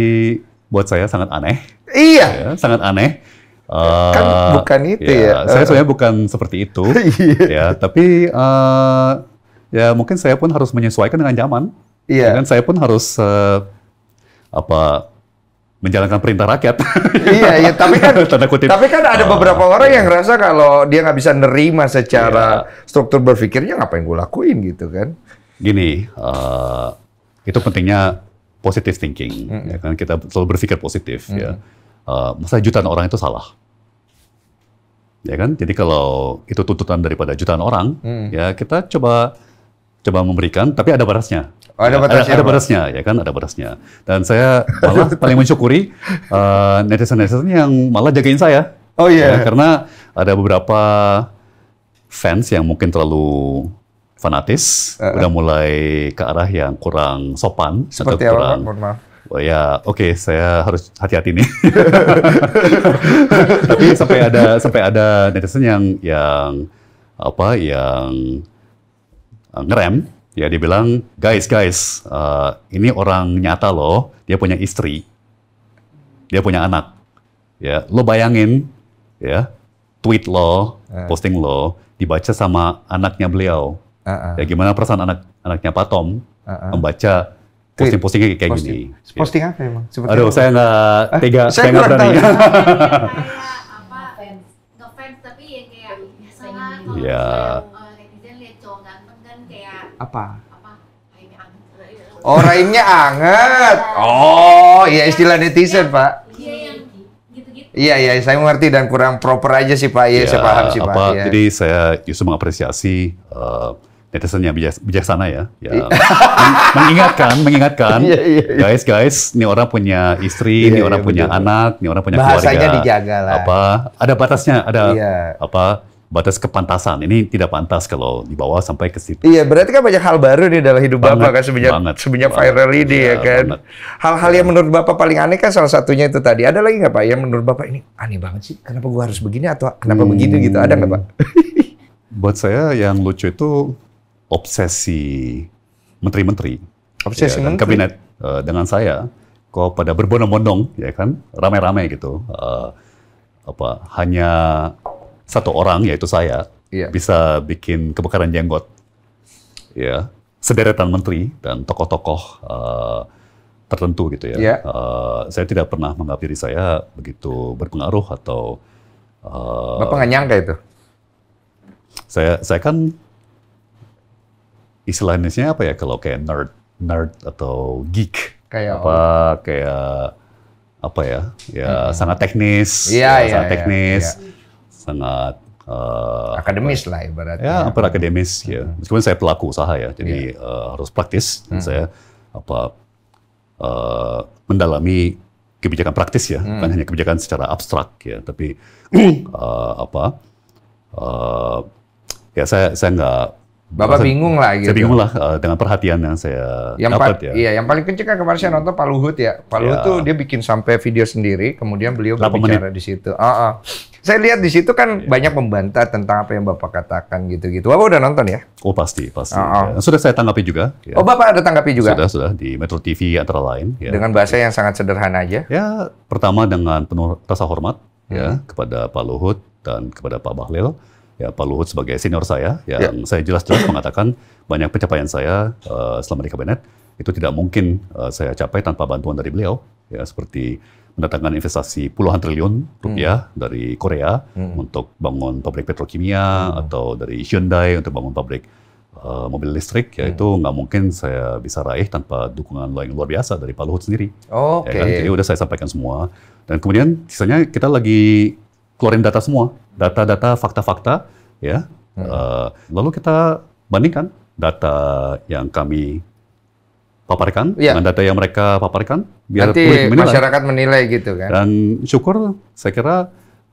buat saya sangat aneh. Iya. Ya, sangat aneh kan ah, bukan itu ya. ya. Saya eh, sebenarnya eh. bukan seperti itu. (laughs) Iya. ya, tapi uh, ya mungkin saya pun harus menyesuaikan dengan zaman. Iya. Dan ya saya pun harus uh, apa menjalankan perintah rakyat. (laughs) iya, iya, tapi kan (laughs) Tanda kutip. tapi kan ada oh, beberapa uh, orang iya. yang ngerasa kalau dia nggak bisa nerima secara iya. struktur berpikirnya ngapain gue lakuin gitu kan. Gini, uh, itu pentingnya positive thinking. Mm -hmm. ya kan kita selalu berpikir positif mm -hmm. ya uh, eh, masa jutaan orang itu salah. Ya kan? Jadi kalau itu tuntutan daripada jutaan orang, hmm. ya kita coba coba memberikan, tapi ada barasnya. Oh, ada batasnya. Ada, ada batasnya, ya kan? Ada barasnya. Dan saya malah (laughs) paling mensyukuri netizen eh, netizen-netizen yang malah jagain saya. Oh iya. Yeah. karena ada beberapa fans yang mungkin terlalu fanatis, uh -uh. udah mulai ke arah yang kurang sopan Seperti atau kurang apa, Oh ya, oke, okay, saya harus hati-hati nih. (laughs) Tapi sampai ada sampai ada netizen yang yang apa yang eh, ngerem, ya dia bilang, guys, guys, uh, ini orang nyata loh, dia punya istri, dia punya anak, ya, lo bayangin, ya, tweet lo, uh. posting lo, dibaca sama anaknya beliau, uh -uh. ya gimana perasaan anak anaknya Pak Tom uh -uh. membaca posting-postingnya kayak posting. gini. Iya. Posting apa emang? Seperti Aduh, apa? saya nggak tega, eh, saya nggak berani. Ya. (laughs) Ya iya. Apa? Oh, raimnya anget. Iya. Oh, iya, iya istilah netizen, Pak. Iya iya, saya mengerti dan kurang proper aja sih Pak. Iya, ya, saya paham sih Pak. Jadi saya justru mengapresiasi eh, netizen yang bijak, bijaksana ya, ya iya. (laughs) mengingatkan, mengingatkan, iya, iya, guys, guys, ini orang punya istri, ini orang punya anak, ini orang punya Bahasanya keluarga, dijaga lah. apa, ada batasnya, ada apa batas kepantasan. Ini tidak pantas kalau dibawa sampai ke situ. Iya, berarti kan banyak hal baru nih dalam hidup banget, Bapak kan sebanyak banget, semenjak viral banget, ini ya, ya kan. Hal-hal yang menurut Bapak paling aneh kan salah satunya itu tadi. Ada lagi nggak Pak yang menurut Bapak ini aneh banget sih? Kenapa gua harus begini atau kenapa hmm. begitu gitu? Ada nggak Pak? Hmm. (laughs) Buat saya yang lucu itu obsesi menteri-menteri, obsesi ya, kan? menteri. kabinet uh, dengan saya, kok pada berbondong-bondong, ya kan, ramai-ramai gitu, uh, apa hanya satu orang yaitu saya yeah. bisa bikin kebakaran jenggot, ya, sederetan menteri dan tokoh-tokoh uh, tertentu gitu ya. Yeah. Iya. Uh, saya tidak pernah menganggap diri saya begitu berpengaruh atau. Uh, Bapak nggak nyangka itu? Saya saya kan istilahnya apa ya kalau kayak nerd, nerd atau geek, kayak apa orang. kayak apa ya, ya hmm. sangat teknis, iya, ya, ya, sangat iya, teknis, ya. sangat uh, akademis apa, lah ibaratnya. Ya, hampir akademis hmm. ya. Meskipun saya pelaku usaha ya, jadi ya. uh, harus praktis. Hmm. Dan saya apa uh, mendalami kebijakan praktis ya, hmm. bukan hanya kebijakan secara abstrak ya, tapi uh, (clears throat) apa uh, ya saya saya nggak Bapak saya, bingung lah gitu. Saya bingung lah uh, dengan perhatian yang saya yang dapat ya. Iya, yang paling kecil kan kemarin saya hmm. nonton Pak Luhut ya. Pak Luhut ya. tuh dia bikin sampai video sendiri, kemudian beliau berbicara menit. di situ. Uh -uh. Saya lihat di situ kan ya. banyak membantah tentang apa yang Bapak katakan gitu-gitu. Bapak udah nonton ya? Oh pasti, pasti. Uh -uh. Ya. Sudah saya tanggapi juga. Ya. Oh Bapak ada tanggapi juga? Sudah, sudah. Di Metro TV antara lain. Ya. Dengan bahasa yang sangat sederhana aja? Ya, pertama dengan penuh rasa hormat ya, hmm. ya kepada Pak Luhut dan kepada Pak Bahlil ya Pak Luhut sebagai senior saya yang yeah. saya jelas-jelas mengatakan banyak pencapaian saya uh, selama di kabinet itu tidak mungkin uh, saya capai tanpa bantuan dari beliau ya seperti mendatangkan investasi puluhan triliun rupiah hmm. dari Korea hmm. untuk bangun pabrik petrokimia hmm. atau dari Hyundai untuk bangun pabrik uh, mobil listrik ya hmm. itu nggak mungkin saya bisa raih tanpa dukungan yang luar biasa dari Pak Luhut sendiri. Oh, Oke. Okay. Ya kan? Jadi udah saya sampaikan semua dan kemudian sisanya kita lagi keluarin data semua, data-data, fakta-fakta, ya. Hmm. Uh, lalu kita bandingkan data yang kami paparkan ya. dengan data yang mereka paparkan biar Nanti menilai. masyarakat menilai gitu kan. Dan syukur saya kira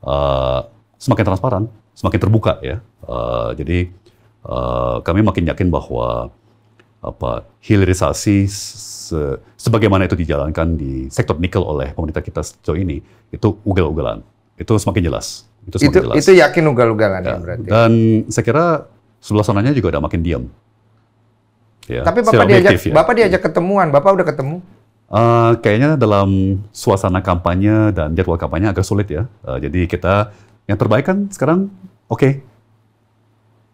uh, semakin transparan, semakin terbuka ya. Uh, jadi uh, kami makin yakin bahwa apa hilirisasi se sebagaimana itu dijalankan di sektor nikel oleh pemerintah kita sejauh ini itu ugal-ugalan itu semakin jelas. Itu semakin itu, jelas. Itu yakin ugal-ugalan ya. ya berarti. Dan saya kira sebelah sananya juga udah makin diam. Ya, Tapi bapak diajak, ya. bapak diajak ketemuan, bapak udah ketemu? Uh, kayaknya dalam suasana kampanye dan jadwal kampanye agak sulit ya. Uh, jadi kita yang terbaik kan sekarang oke, okay.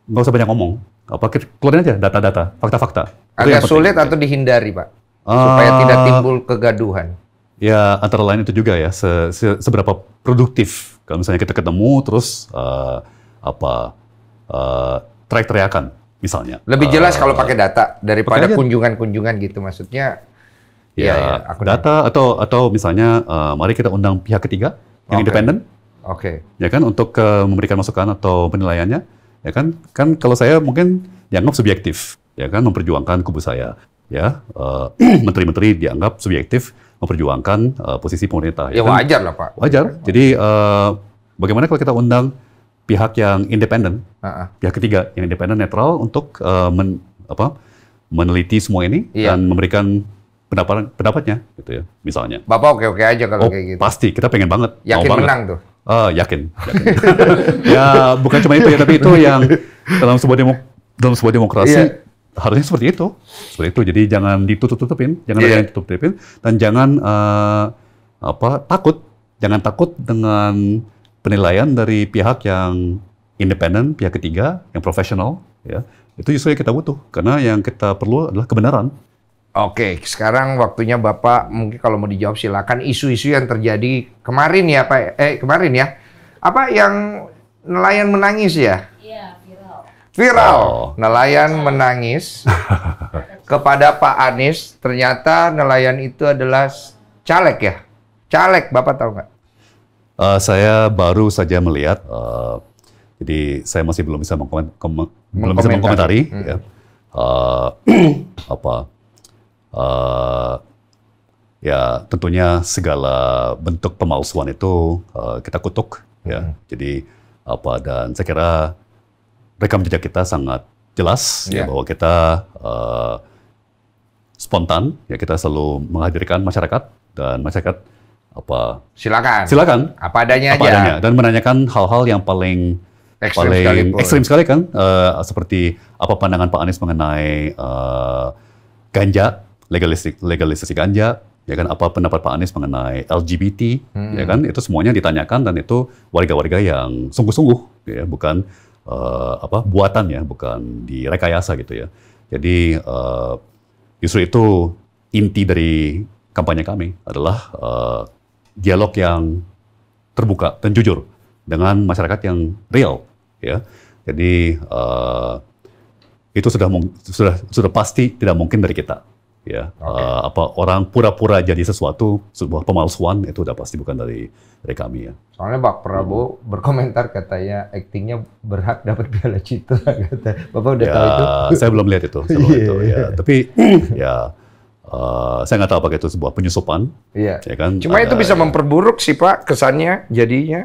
nggak usah banyak ngomong. Apa keluarin aja data-data, fakta-fakta. Agak sulit atau dihindari pak, eh, supaya tidak timbul kegaduhan. Ya antara lain itu juga ya se -se seberapa produktif kalau misalnya kita ketemu terus uh, apa uh, teriak-teriakan misalnya. Lebih jelas uh, kalau pakai data daripada kunjungan-kunjungan gitu maksudnya. Ya, ya, ya aku data nanti. atau atau misalnya uh, mari kita undang pihak ketiga yang okay. independen. Oke. Okay. Ya kan untuk uh, memberikan masukan atau penilaiannya ya kan kan kalau saya mungkin dianggap subjektif ya kan memperjuangkan kubu saya ya (clears throat) menteri-menteri uh, menteri -menteri dianggap subjektif memperjuangkan uh, posisi pemerintah. Ya, ya kan? wajar lah Pak. Wajar. Jadi uh, bagaimana kalau kita undang pihak yang independen, uh-uh. pihak ketiga yang independen netral untuk uh, men, apa, meneliti semua ini iya. dan memberikan pendapat pendapatnya gitu ya misalnya. Bapak oke oke aja kalau oh, kayak gitu. Pasti kita pengen banget. Yakin mau banget. menang tuh. Uh, yakin. yakin. (laughs) ya bukan cuma itu ya tapi itu yang dalam sebuah demo, dalam sebuah demokrasi. Iya harusnya seperti itu. Seperti itu. Jadi jangan ditutup-tutupin, jangan yeah. ditutup-tutupin dan jangan uh, apa takut, jangan takut dengan penilaian dari pihak yang independen, pihak ketiga, yang profesional, ya. Itu justru yang kita butuh karena yang kita perlu adalah kebenaran. Oke, sekarang waktunya Bapak mungkin kalau mau dijawab silakan isu-isu yang terjadi kemarin ya Pak eh kemarin ya. Apa yang nelayan menangis ya? Viral. Oh. Nelayan menangis (laughs) kepada Pak Anies. Ternyata nelayan itu adalah caleg ya. Caleg, Bapak tahu nggak? Uh, saya baru saja melihat. Uh, jadi saya masih belum bisa mengkomen, kom, belum bisa mengkomentari. Hmm. Ya. Uh, (clears throat) apa? Uh, ya tentunya segala bentuk pemalsuan itu uh, kita kutuk. Ya. Hmm. Jadi apa dan saya kira rekam jejak kita sangat jelas yeah. ya, bahwa kita uh, spontan ya kita selalu menghadirkan masyarakat dan masyarakat apa silakan silakan apa adanya apa aja adanya. dan menanyakan hal-hal yang paling ekstrim paling sekalipun. ekstrim sekali kan uh, seperti apa pandangan Pak Anies mengenai uh, ganja legalisasi legalisasi ganja ya kan apa pendapat Pak Anies mengenai LGBT ya hmm. ya kan itu semuanya ditanyakan dan itu warga-warga yang sungguh-sungguh ya bukan uh, apa buatan ya, bukan direkayasa gitu ya. Jadi uh, justru itu inti dari kampanye kami adalah uh, dialog yang terbuka dan jujur dengan masyarakat yang real ya. Jadi uh, itu sudah sudah sudah pasti tidak mungkin dari kita ya okay. uh, eh, apa orang pura-pura jadi sesuatu sebuah pemalsuan itu udah pasti bukan dari dari kami ya soalnya Pak Prabowo hmm. berkomentar katanya aktingnya berhak dapat (laughs) piala citra kata bapak udah ya, tahu itu saya belum lihat itu, saya belum yeah. ya tapi (clears throat) ya Uh, saya nggak tahu apakah itu sebuah penyusupan. yeah. Ya kan? Cuma Ada, itu eh, bisa ya. memperburuk sih Pak kesannya jadinya.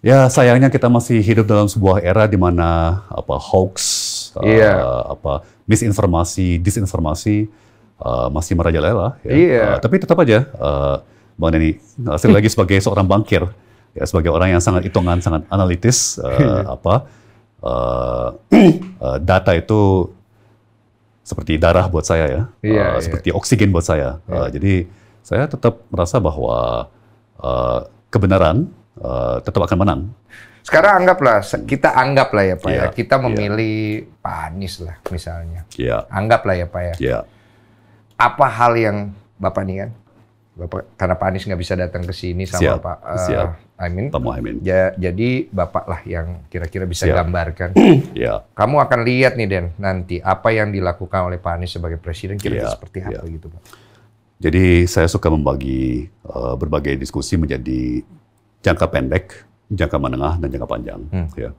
Ya sayangnya kita masih hidup dalam sebuah era di mana apa hoax, yeah. Iya. uh, apa misinformasi, disinformasi Eh, masih merajalela. Ya. Yeah. Iya. Uh, tapi tetap aja, uh, Bang Denny, uh, sekali lagi sebagai seorang bankir, ya, sebagai orang yang sangat hitungan, sangat analitis, uh, (laughs) apa uh, uh, (clears throat) data itu seperti darah buat saya ya, yeah, uh, yeah. seperti oksigen buat saya. Yeah. Uh, iya. jadi saya tetap merasa bahwa uh, kebenaran uh, tetap akan menang. Sekarang anggaplah hmm. kita anggaplah ya pak yeah, ya iya, kita memilih yeah. Pak Anies lah misalnya. Yeah. Anggaplah ya pak ya. Yeah apa hal yang Bapak nih kan? Bapak karena Pak Anies nggak bisa datang ke sini sama siap, Pak uh, amin Aimin. jadi Bapak lah yang kira-kira bisa siap. gambarkan. yeah. (clears throat) Iya. Kamu akan lihat nih Den nanti apa yang dilakukan oleh Pak Anies sebagai presiden kira-kira yeah. seperti apa iya. gitu Pak. Jadi saya suka membagi uh, berbagai diskusi menjadi jangka pendek, jangka menengah dan jangka panjang hmm. ya.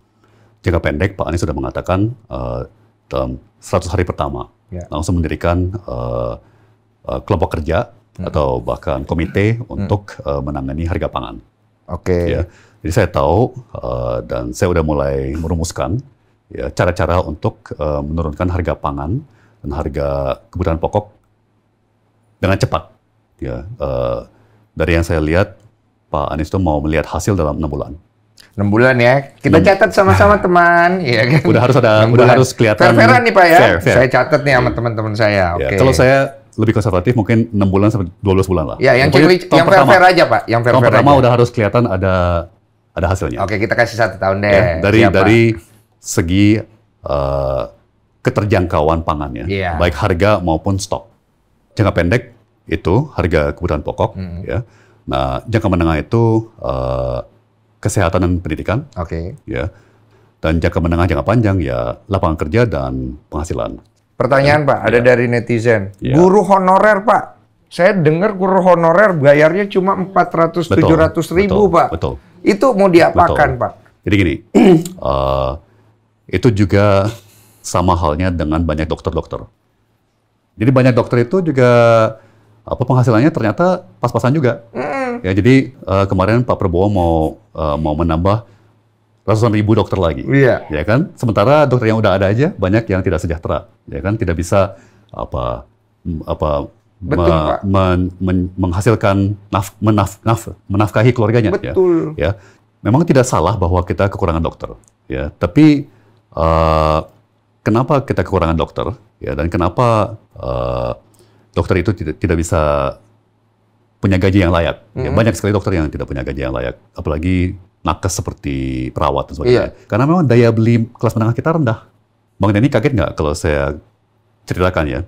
Jangka pendek Pak Anies sudah mengatakan uh, dalam 100 hari pertama yeah. langsung mendirikan uh, uh, kelompok kerja hmm. atau bahkan komite hmm. untuk uh, menangani harga pangan. Oke. Okay. Ya, jadi saya tahu uh, dan saya sudah mulai merumuskan ya cara-cara untuk uh, menurunkan harga pangan dan harga kebutuhan pokok dengan cepat. Ya, uh, dari yang saya lihat Pak Anies itu mau melihat hasil dalam enam bulan. 6 bulan ya. Kita catat sama-sama nah. teman, ya kan. Udah harus ada, udah harus kelihatan. Fair nih Pak ya. Fair, fair. Saya catat nih sama iya. teman-teman saya. Iya. Oke. Okay. Ya, kalau saya lebih konservatif mungkin 6 bulan sampai 12 bulan lah. Ya, yang Pokoknya, yang fair, fair aja Pak, yang fair, fair pertama aja. udah harus kelihatan ada ada hasilnya. Oke, kita kasih satu tahun deh. Ya, dari Siapa? dari segi uh, keterjangkauan pangannya, yeah. baik harga maupun stok. Jangka pendek itu harga kebutuhan pokok, mm -hmm. ya. Nah, jangka menengah itu uh, kesehatan dan pendidikan. Oke. Okay. Ya. Dan jangka menengah jangka panjang ya lapangan kerja dan penghasilan. Pertanyaan dan, Pak, ada ya. dari netizen. Ya. Guru honorer Pak, saya dengar guru honorer bayarnya cuma 400 betul, 700 ribu betul, Pak. Betul. Itu mau diapakan betul. Pak? Jadi gini, uh, (clears throat) itu juga sama halnya dengan banyak dokter-dokter. Jadi banyak dokter itu juga apa penghasilannya ternyata pas-pasan juga. Mm. Ya jadi uh, kemarin Pak Prabowo mau uh, mau menambah ratusan ribu dokter lagi, yeah. ya kan? Sementara dokter yang udah ada aja banyak yang tidak sejahtera, ya kan? Tidak bisa apa apa Betul, me, Men, men, menghasilkan naf, menaf, naf, menafkahi keluarganya, ya. Betul. ya. ya. Memang tidak salah bahwa kita kekurangan dokter, ya. Tapi uh, kenapa kita kekurangan dokter, ya? Dan kenapa uh, dokter itu tidak tidak bisa punya gaji yang layak. Ya, mm-hmm. Ya, banyak sekali dokter yang tidak punya gaji yang layak, apalagi nakes seperti perawat dan sebagainya. Yeah. Karena memang daya beli kelas menengah kita rendah. Bang Denny kaget nggak kalau saya ceritakan ya,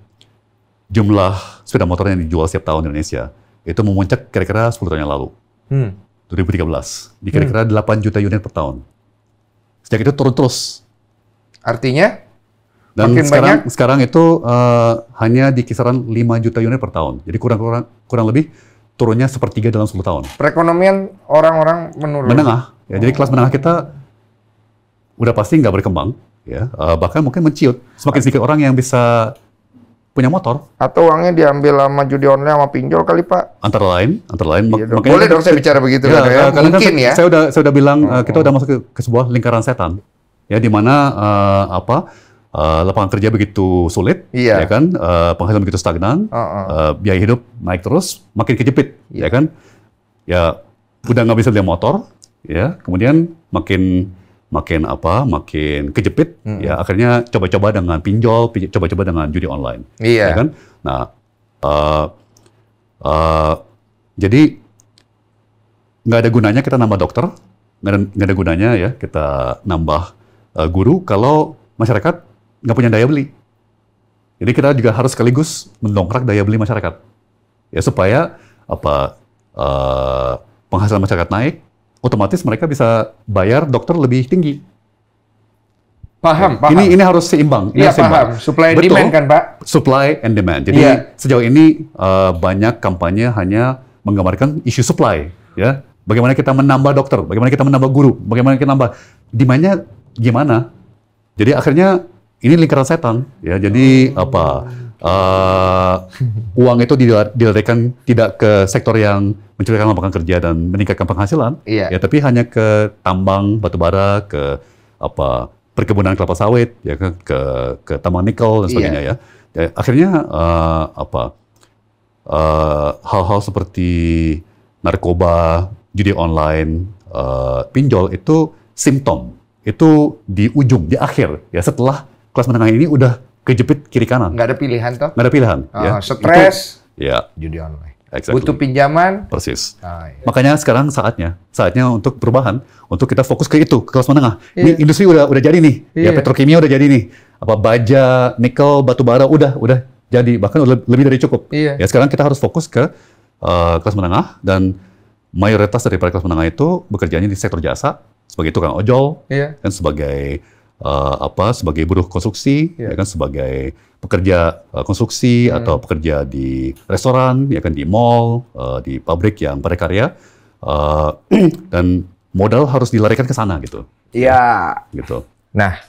jumlah sepeda motor yang dijual setiap tahun di Indonesia itu memuncak kira-kira 10 tahun yang lalu. Hmm. 2013, di kira-kira hmm. 8 juta unit per tahun. Sejak itu turun terus. Artinya? Dan makin sekarang, banyak? sekarang itu uh, hanya di kisaran 5 juta unit per tahun. Jadi kurang-kurang kurang lebih turunnya sepertiga dalam 10 tahun. Perekonomian orang-orang menurun. Menengah, ya, oh. jadi kelas menengah kita udah pasti nggak berkembang, ya, uh, bahkan mungkin menciut. Semakin sedikit orang yang bisa punya motor. Atau uangnya diambil sama judi online sama pinjol kali pak? Antara lain, antara lain. Iya Boleh dong saya bicara begitu ya, kan, Mungkin saya, ya. Saya udah saya udah bilang eh, kita oh. udah masuk ke, ke sebuah lingkaran setan, ya di mana uh, apa? uh, lapangan kerja begitu sulit, yeah. ya kan, uh, penghasilan begitu stagnan, uh -uh. Uh, biaya hidup naik terus, makin kejepit, yeah. ya kan, ya udah nggak bisa beli motor, ya, kemudian makin makin apa, makin kejepit, mm -hmm. ya akhirnya coba-coba dengan pinjol, coba-coba dengan judi online, yeah. ya kan, nah, uh, uh, jadi nggak ada gunanya kita nambah dokter, nggak ada, ada gunanya ya kita nambah uh, guru kalau masyarakat nggak punya daya beli. Jadi kita juga harus sekaligus mendongkrak daya beli masyarakat. Ya supaya apa uh, penghasilan masyarakat naik, otomatis mereka bisa bayar dokter lebih tinggi. Paham, paham. Ini ini harus seimbang. Ini ya, seimbang. paham. Supply and demand kan, Pak? Supply and demand. Jadi yeah. sejauh ini uh, banyak kampanye hanya menggambarkan isu supply, ya. Bagaimana kita menambah dokter, bagaimana kita menambah guru, bagaimana kita menambah demandnya gimana. Jadi akhirnya ini lingkaran setan ya jadi oh. apa uh, uang itu dilarikan tidak ke sektor yang menciptakan lapangan kerja dan meningkatkan penghasilan iya. ya tapi hanya ke tambang batubara ke apa perkebunan kelapa sawit ya ke kan, ke, ke tambang nikel dan iya. sebagainya iya. ya akhirnya uh, apa eh, hal-hal uh, seperti narkoba judi online uh, pinjol itu simptom itu di ujung di akhir ya setelah kelas menengah ini udah kejepit kiri kanan. Nggak ada pilihan toh? Nggak ada pilihan. Uh, ya. Stres. ya. Judi online. Exactly. Butuh pinjaman. Persis. Ah, iya. Makanya sekarang saatnya, saatnya untuk perubahan, untuk kita fokus ke itu, ke kelas menengah. Yeah. Ini iya. industri udah udah jadi nih, yeah. ya iya. petrokimia udah jadi nih, apa baja, nikel, batu bara udah udah jadi, bahkan udah lebih dari cukup. Yeah. Ya sekarang kita harus fokus ke uh, kelas menengah dan mayoritas dari para kelas menengah itu bekerjanya di sektor jasa sebagai tukang ojol yeah. dan sebagai uh, apa sebagai buruh konstruksi yeah. ya kan sebagai pekerja uh, konstruksi hmm. atau pekerja di restoran ya kan di mall uh, di pabrik yang berkarya uh, (clears throat) dan modal harus dilarikan ke sana gitu iya yeah. gitu nah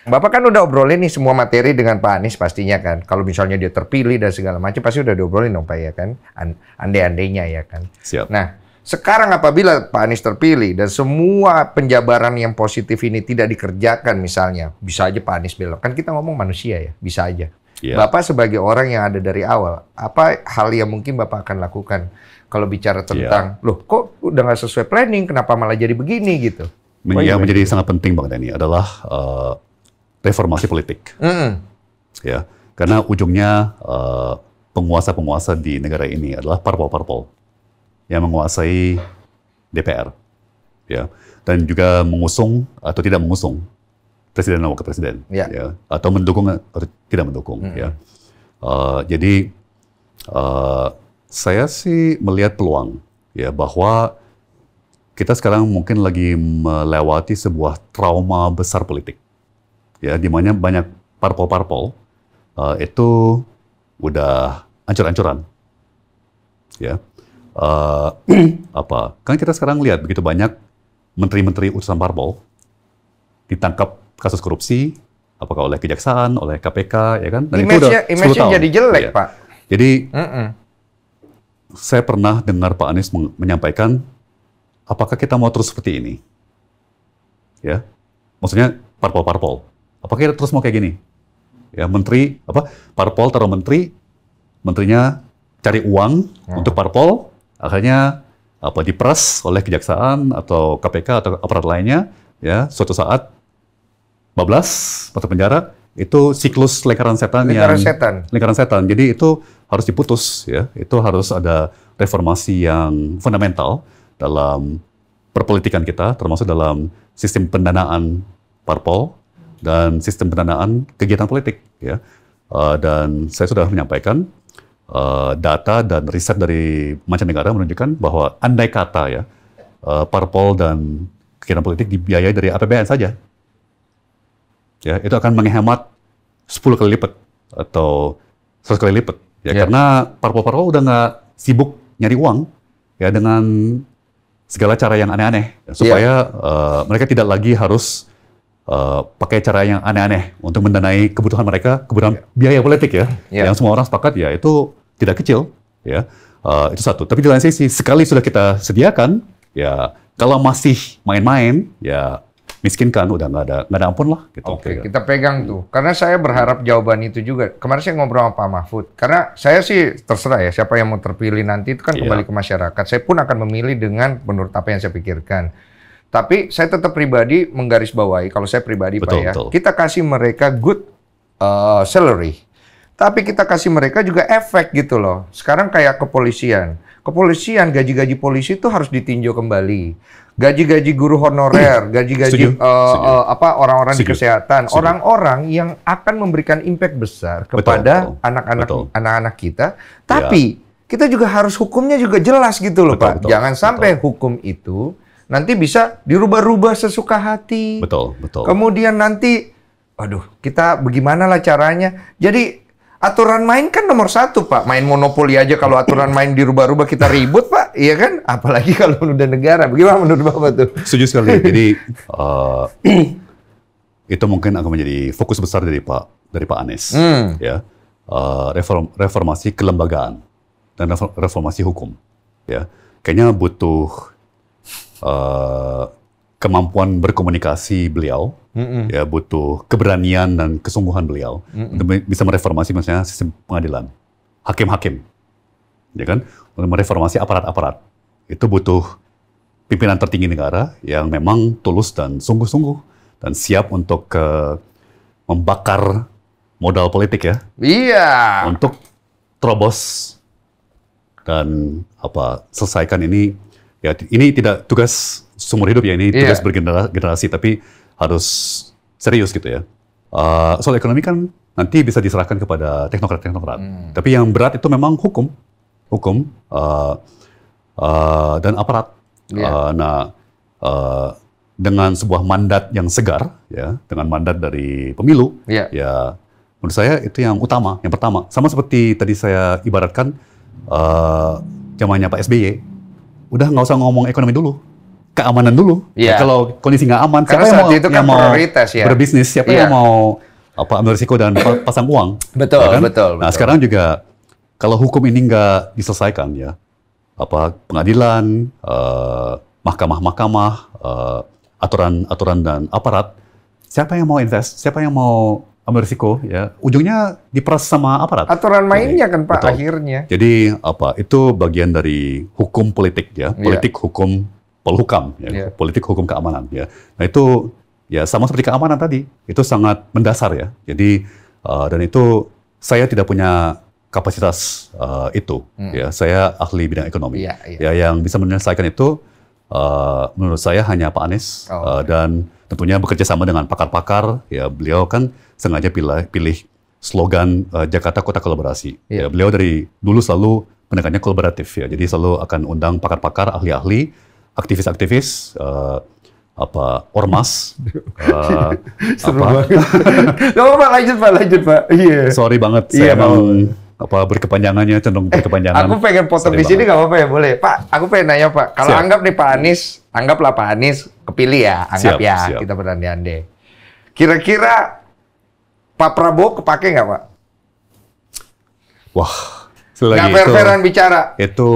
Bapak kan udah obrolin nih semua materi dengan Pak Anies pastinya kan. Kalau misalnya dia terpilih dan segala macam pasti udah diobrolin dong Pak ya kan. ande-ande andainya ya kan. Siap. Nah, sekarang apabila Pak Anies terpilih dan semua penjabaran yang positif ini tidak dikerjakan misalnya, bisa aja Pak Anies belok. Kan kita ngomong manusia ya, bisa aja. Yeah. Bapak sebagai orang yang ada dari awal, apa hal yang mungkin Bapak akan lakukan kalau bicara tentang, yeah. loh kok udah nggak sesuai planning, kenapa malah jadi begini gitu? Men yang menjadi sangat penting Bang Dani adalah uh, reformasi politik. Mm -hmm. Ya, karena ujungnya eh, penguasa-penguasa uh, penguasa -penguasa di negara ini adalah parpol-parpol yang menguasai DPR, ya, dan juga mengusung atau tidak mengusung presiden dan wakil presiden, ya, ya atau mendukung atau tidak mendukung, hmm. ya. Uh, jadi uh, saya sih melihat peluang, ya, bahwa kita sekarang mungkin lagi melewati sebuah trauma besar politik, ya, di mana banyak parpol-parpol uh, itu udah ancur-ancuran, ya uh, (clears throat) apa? Kan kita sekarang lihat begitu banyak menteri-menteri utusan parpol ditangkap kasus korupsi, apakah oleh kejaksaan, oleh KPK, ya kan? Dan image itu udah image tahun. jadi jelek, ya. Pak. Jadi, mm -mm. saya pernah dengar Pak Anies menyampaikan, apakah kita mau terus seperti ini? Ya, maksudnya parpol-parpol. Apakah kita terus mau kayak gini? Ya, menteri apa? Parpol taruh menteri, menterinya cari uang hmm. untuk parpol, Akhirnya apa diperas oleh kejaksaan atau KPK atau aparat lainnya ya suatu saat 15 atau penjara itu siklus lingkaran setan lingkaran yang setan. lingkaran setan. Jadi itu harus diputus ya. Itu harus ada reformasi yang fundamental dalam perpolitikan kita termasuk dalam sistem pendanaan parpol dan sistem pendanaan kegiatan politik ya. Uh, dan saya sudah menyampaikan Eh, data dan riset dari mancanegara menunjukkan bahwa andai kata ya uh, parpol dan kegiatan politik dibiayai dari APBN saja, ya itu akan menghemat 10 kali lipat atau 100 kali lipat ya yeah. karena parpol-parpol udah nggak sibuk nyari uang ya dengan segala cara yang aneh-aneh ya, supaya yeah. uh, mereka tidak lagi harus uh, pakai cara yang aneh-aneh untuk mendanai kebutuhan mereka kebutuhan yeah. biaya politik ya yeah. yang semua orang sepakat ya itu tidak kecil, ya uh, itu satu. Tapi di lain sisi sekali sudah kita sediakan, ya kalau masih main-main, ya miskinkan udah nggak ada nggak ada ampun lah gitu. Oke, okay, ya. kita pegang tuh. Karena saya berharap jawaban itu juga. Kemarin saya ngobrol sama Pak Mahfud. Karena saya sih terserah ya siapa yang mau terpilih nanti itu kan yeah. kembali ke masyarakat. Saya pun akan memilih dengan menurut apa yang saya pikirkan. Tapi saya tetap pribadi menggarisbawahi kalau saya pribadi betul, Pak ya. Betul. Kita kasih mereka good uh, salary tapi kita kasih mereka juga efek gitu loh. Sekarang kayak kepolisian. Kepolisian gaji-gaji polisi itu harus ditinjau kembali. Gaji-gaji guru honorer, (clears throat) gaji-gaji uh, uh, apa orang-orang di kesehatan, orang-orang yang akan memberikan impact besar kepada anak-anak kita. Ya. Tapi ya. kita juga harus hukumnya juga jelas gitu loh, betul, Pak. Betul, Jangan sampai betul. hukum itu nanti bisa dirubah-rubah sesuka hati. Betul, betul. Kemudian nanti aduh, kita bagaimana lah caranya. Jadi aturan main kan nomor satu pak main monopoli aja kalau aturan main dirubah-rubah kita ribut pak iya kan apalagi kalau udah negara bagaimana menurut bapak tuh setuju sekali (laughs) jadi uh, itu mungkin akan menjadi fokus besar dari pak dari pak anies hmm. ya uh, reform, reformasi kelembagaan dan reformasi hukum ya kayaknya butuh uh, kemampuan berkomunikasi beliau, mm-hmm. ya butuh keberanian dan kesungguhan beliau mm-hmm. untuk bisa mereformasi misalnya sistem pengadilan, hakim-hakim, ya kan, untuk mereformasi aparat-aparat itu butuh pimpinan tertinggi negara yang memang tulus dan sungguh-sungguh dan siap untuk uh, membakar modal politik ya, iya, untuk terobos dan apa selesaikan ini ya ini tidak tugas seumur hidup ya ini iya. tugas yeah. bergenerasi tapi harus serius gitu ya. Uh, soal ekonomi kan nanti bisa diserahkan kepada teknokrat-teknokrat. Hmm. Tapi yang berat itu memang hukum, hukum uh, uh, dan aparat. Yeah. Iya. Uh, nah, uh, dengan sebuah mandat yang segar, ya, dengan mandat dari pemilu, yeah. ya, menurut saya itu yang utama, yang pertama. Sama seperti tadi saya ibaratkan uh, zamannya Pak SBY, udah nggak usah ngomong ekonomi dulu, keamanan dulu. Yeah. Ya, kalau kondisi nggak aman, Karena kan ya. siapa yang mau, itu yang mau ya. berbisnis, siapa yeah. yang mau apa ambil risiko dan pasang uang. Betul, ya kan? betul, nah, betul. Nah sekarang juga kalau hukum ini nggak diselesaikan ya, apa pengadilan, eh, mahkamah-mahkamah, uh, aturan-aturan dan aparat, siapa yang mau invest, siapa yang mau ambil risiko ya, ujungnya diperas sama aparat. Aturan mainnya Jadi, kan pak betul. akhirnya. Jadi apa itu bagian dari hukum politik ya, iya. politik yeah. hukum polhukam, ya, yeah. politik hukum keamanan. Ya. Nah itu ya sama seperti keamanan tadi, itu sangat mendasar ya. Jadi uh, dan itu saya tidak punya kapasitas uh, itu. Hmm. Ya, saya ahli bidang ekonomi. Yeah, yeah. Ya, yang bisa menyelesaikan itu uh, menurut saya hanya Pak Anies oh, uh, dan tentunya bekerja sama dengan pakar-pakar. Ya, beliau kan sengaja pilih, pilih slogan uh, Jakarta Kota Kolaborasi. Yeah. Ya, beliau dari dulu selalu penekannya kolaboratif ya. Jadi selalu akan undang pakar-pakar, ahli-ahli aktivis-aktivis uh, apa ormas uh, (laughs) apa banget. (laughs) Gak apa lanjut Pak, lanjut Pak. Iya. Yeah. Sorry banget saya yeah, emang apa berkepanjangannya cenderung eh, berkepanjangan. Aku pengen potong di sini nggak apa-apa ya boleh. Pak, aku pengen nanya Pak, kalau siap. anggap nih Pak Anies, anggaplah Pak Anies kepilih ya, anggap siap, ya siap. kita berandai-andai. Kira-kira Pak Prabowo kepake nggak Pak? Wah, Selagi fair fairan bicara. Itu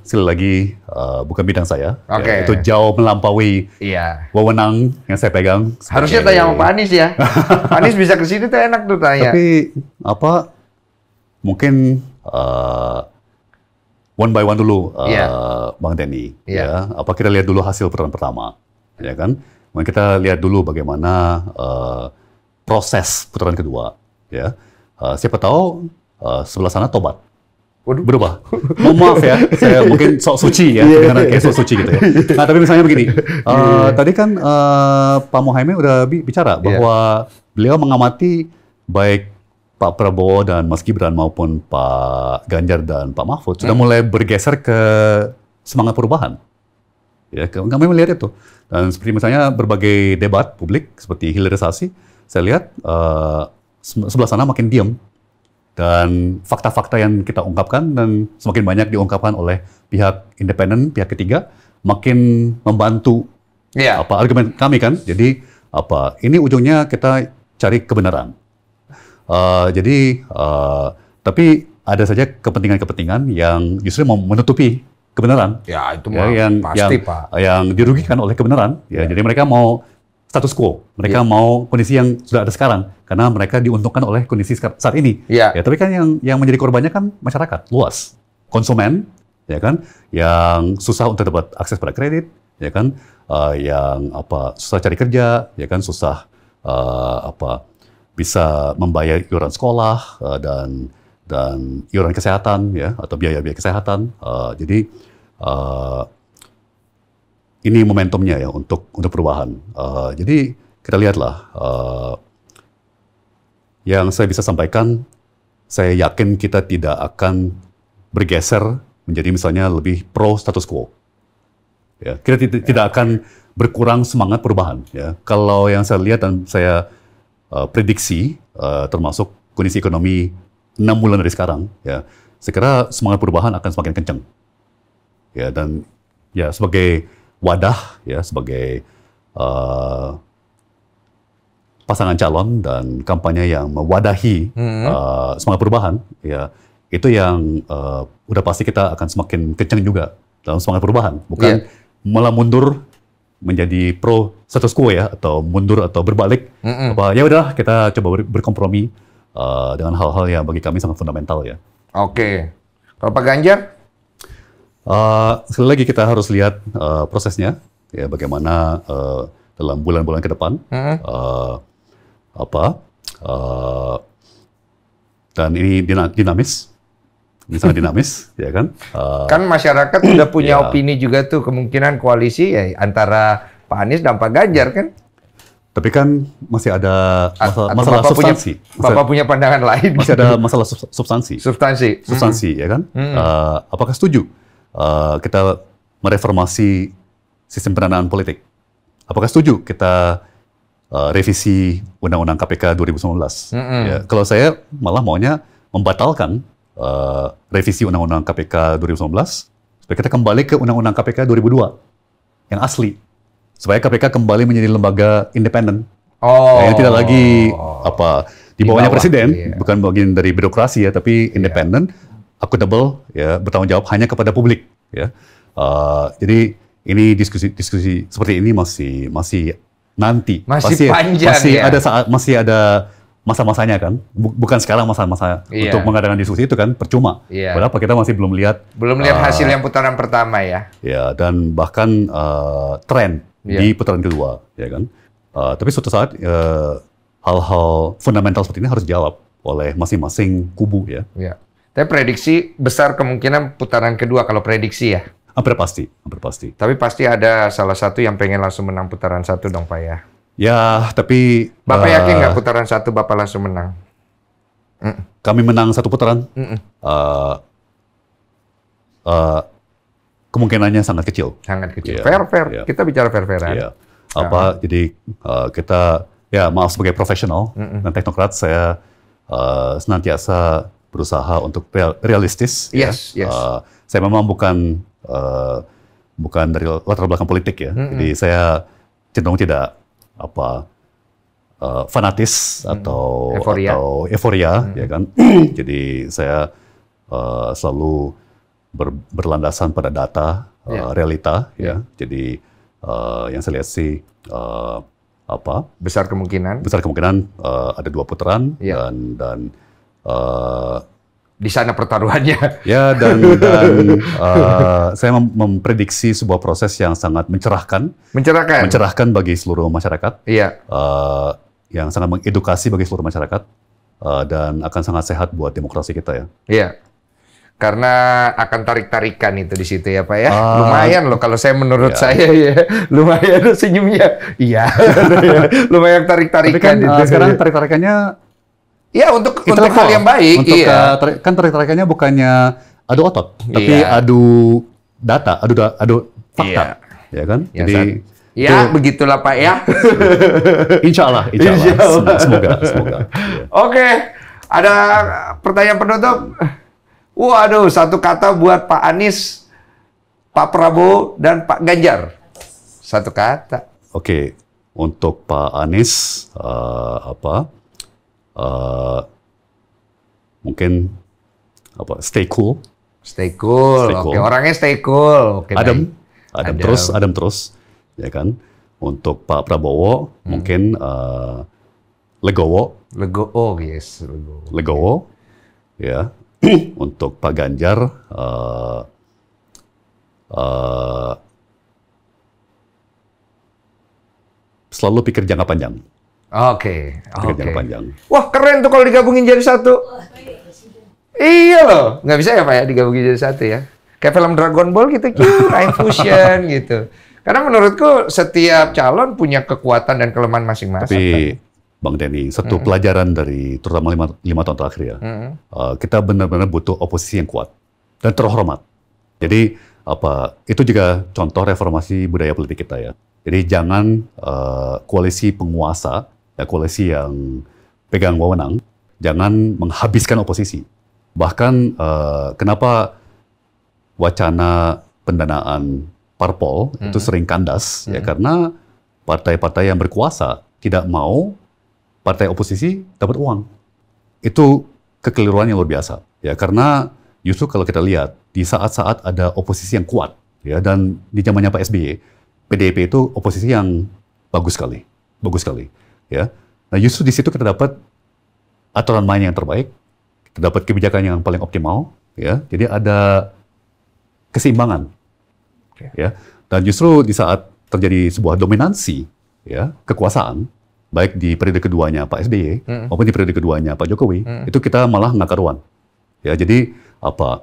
sekali lagi uh, bukan bidang saya. Okay. Ya, itu jauh melampaui iya. wewenang yang saya pegang. Harusnya tanya sama Pak Anies ya. (laughs) Anies bisa ke sini tuh enak tuh tanya. Tapi apa mungkin uh, one by one dulu uh, eh, yeah. Bang Denny yeah. ya. Apa kita lihat dulu hasil putaran pertama ya kan? Mungkin kita lihat dulu bagaimana uh, proses putaran kedua ya. Uh, siapa tahu uh, sebelah sana tobat Waduh. Berubah. Mohon maaf ya, saya mungkin sok suci ya, yeah, iya, iya. karena kayak sok suci gitu ya. Nah, tapi misalnya begini, uh, iya, eh, yeah. tadi kan uh, Pak Muhaimin udah bicara bahwa yeah. beliau mengamati baik Pak Prabowo dan Mas Gibran maupun Pak Ganjar dan Pak Mahfud sudah hmm. mulai bergeser ke semangat perubahan. Ya, kami melihat itu. Dan seperti misalnya berbagai debat publik seperti hilirisasi, saya lihat uh, sebelah sana makin diam dan fakta-fakta yang kita ungkapkan dan semakin banyak diungkapkan oleh pihak independen, pihak ketiga, makin membantu yeah. apa argumen kami kan. Jadi apa ini ujungnya kita cari kebenaran. Uh, jadi uh, tapi ada saja kepentingan-kepentingan yang justru mau menutupi kebenaran. Ya itu ya, yang pasti yang, pak. Yang dirugikan oleh kebenaran. Ya, ya. Jadi mereka mau status quo. Mereka yeah. mau kondisi yang sudah ada sekarang karena mereka diuntungkan oleh kondisi saat ini. Yeah. Ya, tapi kan yang yang menjadi korbannya kan masyarakat luas, konsumen, ya kan, yang susah untuk dapat akses pada kredit, ya kan, uh, yang apa susah cari kerja, ya kan, susah uh, apa bisa membayar iuran sekolah uh, dan dan iuran kesehatan ya atau biaya-biaya kesehatan. Uh, jadi uh, ini momentumnya ya untuk untuk perubahan. Uh, jadi kita lihatlah uh, yang saya bisa sampaikan, saya yakin kita tidak akan bergeser menjadi misalnya lebih pro status quo. Ya, kita tidak ya, akan berkurang semangat perubahan. Ya. Kalau yang saya lihat dan saya uh, prediksi, uh, termasuk kondisi ekonomi enam bulan dari sekarang, ya, saya semangat perubahan akan semakin kencang. Ya, dan ya sebagai wadah ya sebagai uh, pasangan calon dan kampanye yang mewadahi hmm. uh, semangat perubahan ya itu yang uh, udah pasti kita akan semakin kencang juga dalam semangat perubahan bukan yeah. malah mundur menjadi pro status quo ya atau mundur atau berbalik mm -mm. apa ya udah kita coba ber berkompromi uh, dengan hal-hal yang bagi kami sangat fundamental ya. Oke. Okay. Kalau Pak Ganjar Eh, sekali lagi kita harus lihat uh, prosesnya, ya bagaimana uh, dalam bulan-bulan ke depan uh -huh. uh, apa uh, dan ini dinamis, ini sangat dinamis, (laughs) ya kan? Uh, kan masyarakat sudah (clears throat) punya yeah. opini juga tuh kemungkinan koalisi ya antara Pak Anies dan Pak Ganjar kan? Tapi kan masih ada masa, masalah Bapak substansi. Punya, Bapak punya pandangan lain. Masih ada (laughs) masalah substansi. Substansi. Substansi, -hmm. ya kan? -hmm. uh, apakah setuju? uh, kita mereformasi sistem pendanaan politik. Apakah setuju kita uh, revisi Undang-Undang KPK 2019? Mm -hmm. ya, kalau saya malah maunya membatalkan uh, revisi Undang-Undang KPK 2019 supaya kita kembali ke Undang-Undang KPK 2002 yang asli supaya KPK kembali menjadi lembaga independen oh. yang tidak lagi apa di bawahnya presiden iya. bukan bagian dari birokrasi ya tapi independen iya akuntabel, ya, bertanggung jawab hanya kepada publik. Ya. Uh, jadi ini diskusi diskusi seperti ini masih masih nanti masih, masih panjang masih ya? ada saat masih ada masa-masanya kan bukan sekarang masa-masa iya. untuk mengadakan diskusi itu kan percuma iya. kita masih belum lihat belum lihat uh, hasil yang putaran pertama ya ya dan bahkan uh, tren iya. di putaran kedua ya kan uh, tapi suatu saat hal-hal uh, fundamental seperti ini harus jawab oleh masing-masing kubu ya, ya. Tapi prediksi besar kemungkinan putaran kedua kalau prediksi ya. Hampir pasti, hampir pasti. Tapi pasti ada salah satu yang pengen langsung menang putaran satu dong Pak ya. Ya, tapi Bapak uh, yakin eh, nggak putaran satu Bapak langsung menang? Kami menang satu putaran. Uh, uh, kemungkinannya sangat kecil. Sangat kecil. Yeah. Fair, fair. Yeah. Kita bicara fair-fairan. Yeah. Apa? Uh. Jadi uh, kita ya maaf sebagai profesional dan teknokrat saya uh, senantiasa berusaha untuk realistis. Yes, ya. yes. Uh, saya memang bukan uh, bukan dari latar belakang politik ya. Mm -hmm. Jadi saya cenderung tidak apa uh, fanatis mm. atau euforia, atau euforia mm. ya kan. (clears throat) Jadi saya uh, selalu ber, berlandasan pada data uh, yeah. realita yeah. ya. Jadi uh, yang saya lihat sih uh, apa? Besar kemungkinan. Besar kemungkinan uh, ada dua putaran yeah. dan dan Eh, di sana pertaruhannya. (laughs) Ya dan, dan uh, saya mem memprediksi sebuah proses yang sangat mencerahkan. Mencerahkan. Mencerahkan bagi seluruh masyarakat. Iya. Uh, yang sangat mengedukasi bagi seluruh masyarakat uh, dan akan sangat sehat buat demokrasi kita ya. Iya. Karena akan tarik-tarikan itu di situ ya Pak ya. Uh, lumayan loh kalau saya menurut iya. saya ya. Lumayan senyumnya. Iya. (laughs) iya. lumayan tarik-tarikan. Tapi kan, uh, sekarang tarik-tarikannya Iya untuk untuk hal yang baik. Untuk iya. Eh, kan trik bukannya adu otot, iya. tapi iya. adu data, adu da, adu fakta, iya. ya kan? Ya, Jadi saat, Ya, Tuh. begitulah Pak ya. (laughs) insya Allah, insya Allah. Insya Allah. Semoga, semoga. Yeah. Oke, ada pertanyaan penutup. Waduh, satu kata buat Pak Anies, Pak Prabowo, dan Pak Ganjar. Satu kata. Oke, untuk Pak Anies, uh, apa? uh, mungkin apa stay cool stay cool, stay cool. okay. orangnya stay cool oke okay, adem. adem adem terus adem terus ya kan untuk Pak Prabowo hmm. mungkin uh, legowo legowo yes legowo legowo ya (clears throat) untuk Pak Ganjar uh, uh, selalu pikir jangka panjang Oke. Okay. Okay. panjang. Wah keren tuh kalau digabungin jadi satu. Iya loh, nggak bisa ya pak ya digabungin jadi satu ya. Kayak film Dragon Ball gitu, (laughs) Rai Fusion gitu. Karena menurutku setiap calon punya kekuatan dan kelemahan masing-masing. Tapi kan? Bang Denny, satu mm -hmm. pelajaran dari terutama lima, lima tahun terakhir ya, mm -hmm. uh, kita benar-benar butuh oposisi yang kuat dan terhormat. Jadi apa itu juga contoh reformasi budaya politik kita ya. Jadi jangan uh, koalisi penguasa ya, koalisi yang pegang wewenang jangan menghabiskan oposisi. Bahkan uh, kenapa wacana pendanaan parpol mm-hmm. itu hmm. sering kandas mm-hmm. ya hmm. karena partai-partai yang berkuasa tidak mau partai oposisi dapat uang. Itu kekeliruan yang luar biasa ya karena justru kalau kita lihat di saat-saat ada oposisi yang kuat ya dan di zamannya Pak SBY PDIP itu oposisi yang bagus sekali, bagus sekali ya. Nah, justru di situ kita dapat aturan main yang terbaik, kita dapat kebijakan yang paling optimal, ya. Jadi ada keseimbangan. Okay. Ya. Dan justru di saat terjadi sebuah dominansi, ya, kekuasaan baik di periode keduanya Pak SBY mm. maupun di periode keduanya Pak Jokowi, mm. itu kita malah nggak karuan. Ya, jadi apa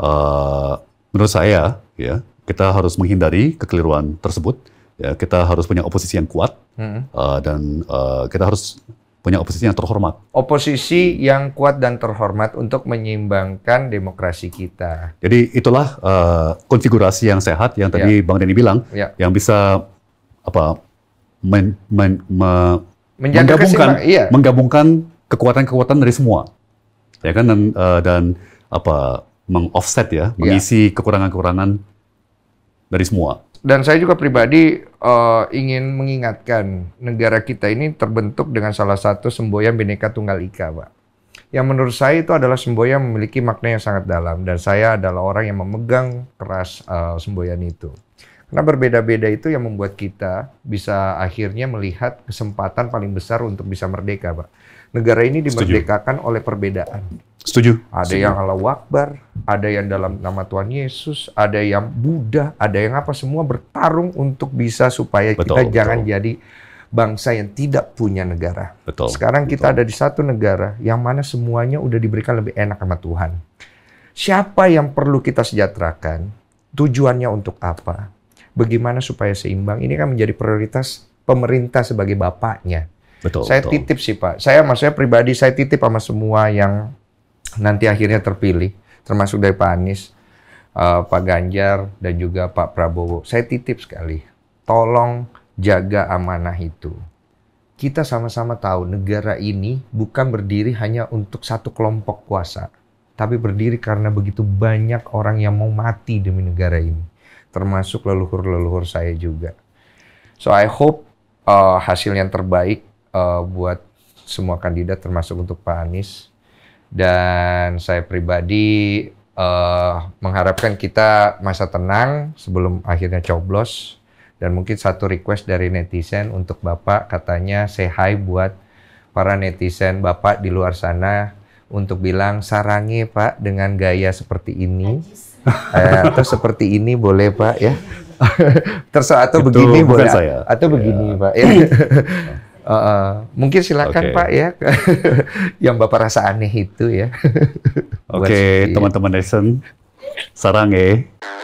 uh, menurut saya ya, kita harus menghindari kekeliruan tersebut Ya, kita harus punya oposisi yang kuat hmm. uh, dan uh, kita harus punya oposisi yang terhormat. Oposisi yang kuat dan terhormat untuk menyeimbangkan demokrasi kita. Jadi itulah uh, konfigurasi yang sehat yang tadi ya. Bang Denny bilang, ya. yang bisa apa men, men, me, menggabungkan, iya. menggabungkan kekuatan-kekuatan dari semua, ya kan dan uh, dan apa mengoffset ya, mengisi iya. kekurangan-kekurangan dari semua. Dan saya juga pribadi uh, ingin mengingatkan negara kita ini terbentuk dengan salah satu semboyan Bhinneka Tunggal Ika, Pak. Yang menurut saya itu adalah semboyan memiliki makna yang sangat dalam dan saya adalah orang yang memegang keras uh, semboyan itu. Karena berbeda-beda itu yang membuat kita bisa akhirnya melihat kesempatan paling besar untuk bisa merdeka, Pak negara ini dimerdekakan Setuju. oleh perbedaan. Setuju. Ada Setuju. yang ala Akbar, ada yang dalam nama Tuhan Yesus, ada yang Buddha, ada yang apa semua bertarung untuk bisa supaya betul, kita betul. jangan jadi bangsa yang tidak punya negara. Betul. Sekarang kita betul. ada di satu negara yang mana semuanya udah diberikan lebih enak sama Tuhan. Siapa yang perlu kita sejahterakan? Tujuannya untuk apa? Bagaimana supaya seimbang? Ini kan menjadi prioritas pemerintah sebagai bapaknya. Betul. Saya betul. titip sih Pak. Saya maksudnya pribadi saya titip sama semua yang nanti akhirnya terpilih, termasuk dari Pak Anies, uh, Pak Ganjar dan juga Pak Prabowo. Saya titip sekali, tolong jaga amanah itu. Kita sama-sama tahu negara ini bukan berdiri hanya untuk satu kelompok kuasa, tapi berdiri karena begitu banyak orang yang mau mati demi negara ini, termasuk leluhur-leluhur saya juga. So I hope uh, hasil yang terbaik uh, buat semua kandidat termasuk untuk Pak Anies dan saya pribadi uh, mengharapkan kita masa tenang sebelum akhirnya coblos dan mungkin satu request dari netizen untuk Bapak katanya say hi buat para netizen Bapak di luar sana untuk bilang sarangi Pak dengan gaya seperti ini eh, atau seperti ini boleh Pak ya (laughs) terserah atau Itu begini boleh saya. atau ya. Pak ya. (laughs) Uh, uh, mungkin silakan okay. Pak ya, (laughs) yang Bapak rasa aneh itu ya. (laughs) Oke, okay, teman-teman Nelson, sarang ya.